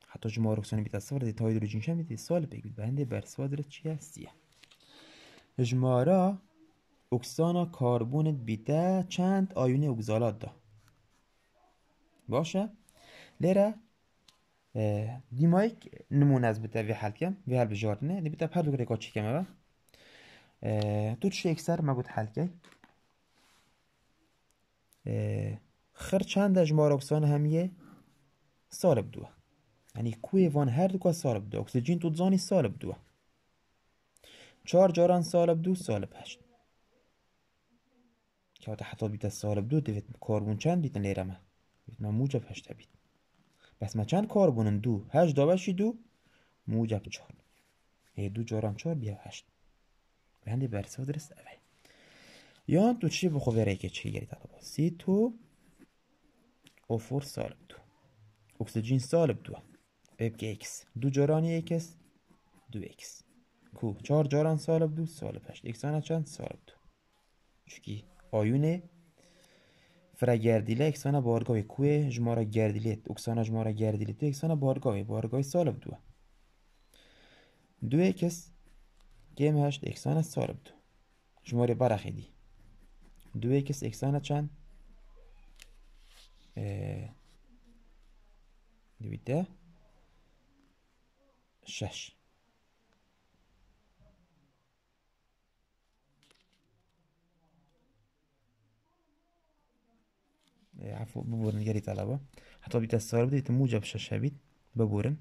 حتی شما اکسیژن بیت دید دیتا هیدروژن شم بیت سال بگید بنده بر سوادر چی هستیه را اکسانا کاربون بیت چند آیون اگزالات دا باشه لیره دیمایک نمونه از بیت وی حل کم وی حل بجاردنه دی بیت پر دو ریکا چی کمه با تو چی اکسر مگود حل که خر چند اج ما روسان همیه سالب دو یعنی کوی وان هر دو سالب دو اکسیجین تو دزانی سالب دو چار جاران سالب دو سالب هشت که آتا حتا بیتا سالب دو دوید کاربون چند دیتن لیرمه دوید موجب هشت بیت بس ما چند کاربونن دو هشت دابشی دو موجب چار دو جاران چار بیا هشت بنده هنده برسه درست یا تو چی بخو که چی گیری تو سی تو او فور سالب تو اکسجین سالب تو دو اکس دو جاران یک دو اکس کو چار جاران سالب دو سالب هشت اکس چند سالب تو چوکی آیونه فرا گردیله اکس بارگاه کوه جمارا گردیلیت اکس آنه جماره گردیلیت اکسان بارگاه بارگاه سالب دو دو اکس گیم هشت اکسان سالب دو جماره برخی دو اكس eksen açan آه دويتا آه، عفوا ببورن جاري طلبة حتى بيتا الصغير بدي تموجب شاش هبيت ببورن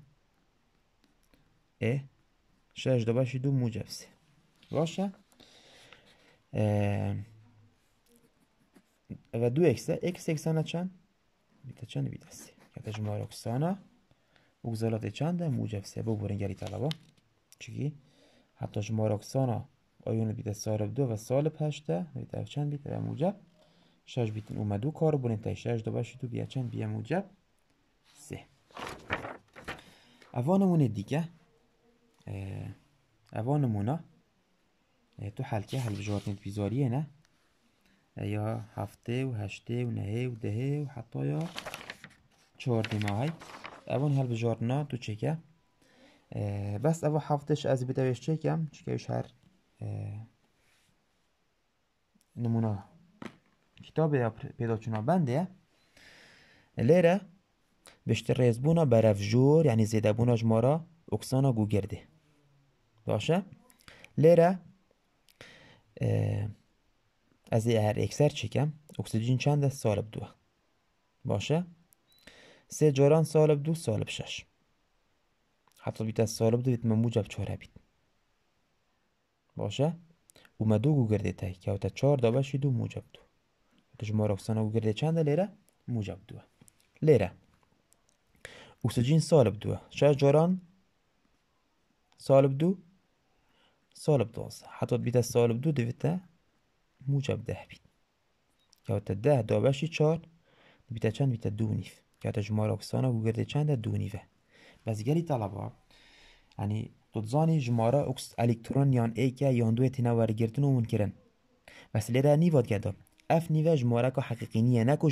ايه شاش باشي دو موجب سي باشا و دو اکسه اکس اکسانه چند؟ بیتا چند بیتا سی که تجمار اکسانه اگزالات چند موجب سه با برین گری طلبا چگی؟ حتی جمار اکسانه آیون بیتا سالب دو و سالب پشته بیتا چند بیتا و موجب شش بیتن اومدو دو کار برین تای شش دو باشی بیا چند بیا موجب سه اوانمونه دیگه اوانمونه تو حلکه که حل بجارتنید بیزاریه نه؟ یا هفته و هشته و نهه و دهه و حتی یا چهار ماهی اون هل بجارنا تو چکه بس اول هفتهش از بیتویش چکم چکهش هر نمونه کتاب پیدا چونا بنده لیره بونا ریزبونا برفجور یعنی زیده بونا جمارا اکسانا گو گرده باشه لیره از هر اکسر چکم اکسیژن چند است سالب دو باشه سه جاران سالب دو سالب شش حتی بیت از سالب دو بیت من موجب چاره بیت باشه اومدو دو گو گرده تایی که تا چار دابشی دو موجب دو اوتا ما رفسانه گو گرده چند لیره موجب دو لیره اکسیژن سالب دو شش جاران سالب دو سالب دوست حتی بیت از سالب دو دویت موجب ده بید کەوتە ده دا بەشی چار چند چەند دو دوونیف کاتە ژمارە ئۆکسانە و دو چەندە بس بەزگەری طلبا ئەنی یعنی تۆزانی ژمارە اکس الیکترون یان که یان دوێ تینەوەرگرتن و منکردن بەس لێرە اف ئەف نیڤە ژمارەکە حقیقی نیە نەکو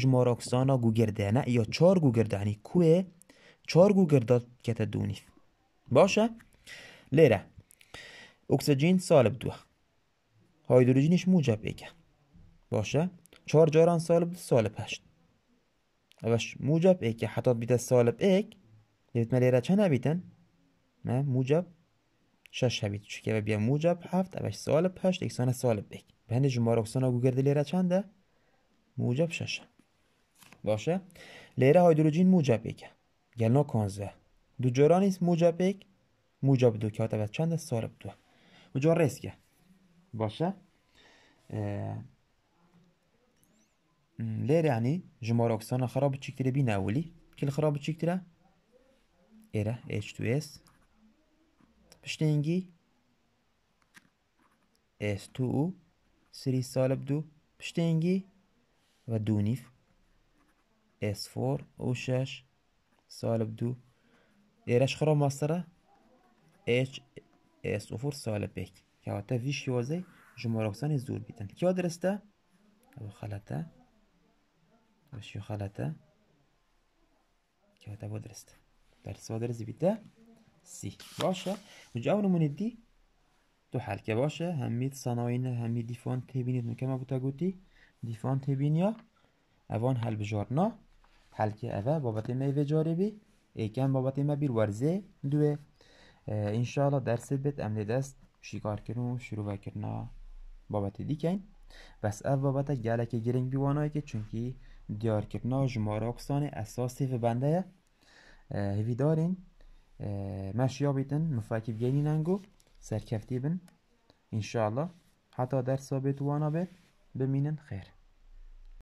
گو گرده نه یا چار یعنی کوێ چار گوگردات کەتە دونیف باشه. لیره. اکسجین سالب دووە هایدروژنش موجب بگه باشه چهار جاران سالب دو سال پشت اوش موجب ای که حتی بیده سالب بیده یه بیتمالی را چه نبیدن نه موجب شش هبید چکه و بیده موجب هفت اوش سالب پشت ایک سانه سال بیده به هنده جمعه را کسانه گوگرده لیره چنده موجب شش باشه لیره هایدروژین موجب ای که گل نو کانزه دو جاران ایست موجب ای موجب دو که ها تا بیده چنده سال بیده دو جار ریس که باشه لیره يعني جمهور أكسون خراب تشكتري بينا ولي كل خراب تشكتري إيرا H2S بشتنجي s 2 o 3 سالب دو بشتنجي و دو S4 o 6 سالب دو إيراش خراب مصرة H s 4 سالب بيك هاته وی شوازه جمهوراکسان زور بیتن کیا درسته؟ او خلطه او شو خلطه کیا تا با درسته در بله، سوا درسته بیته سی باشه من جا دی تو حال که باشه همید صناعینه همید دیفان تبینید نکه ما بوتا گوتی دیفان تبینیا اوان حل بجارنا حل که اوه بابت ما ایوه جاره بی ایکم بابت ما بیر ورزه دوه انشاءالله درس بیت امنی دست شیکار کردن شروع کردن بابت دیکن بس اف بابت گلک گرنگ بیوانایی که چونکی دیار کردن جمارا اساسی و بنده هیوی دارین مشیا بیتن مفاکی بجینی نانجو سرکفتی بن انشاءالله شاء الله درس وانا بیت بمینن خیر.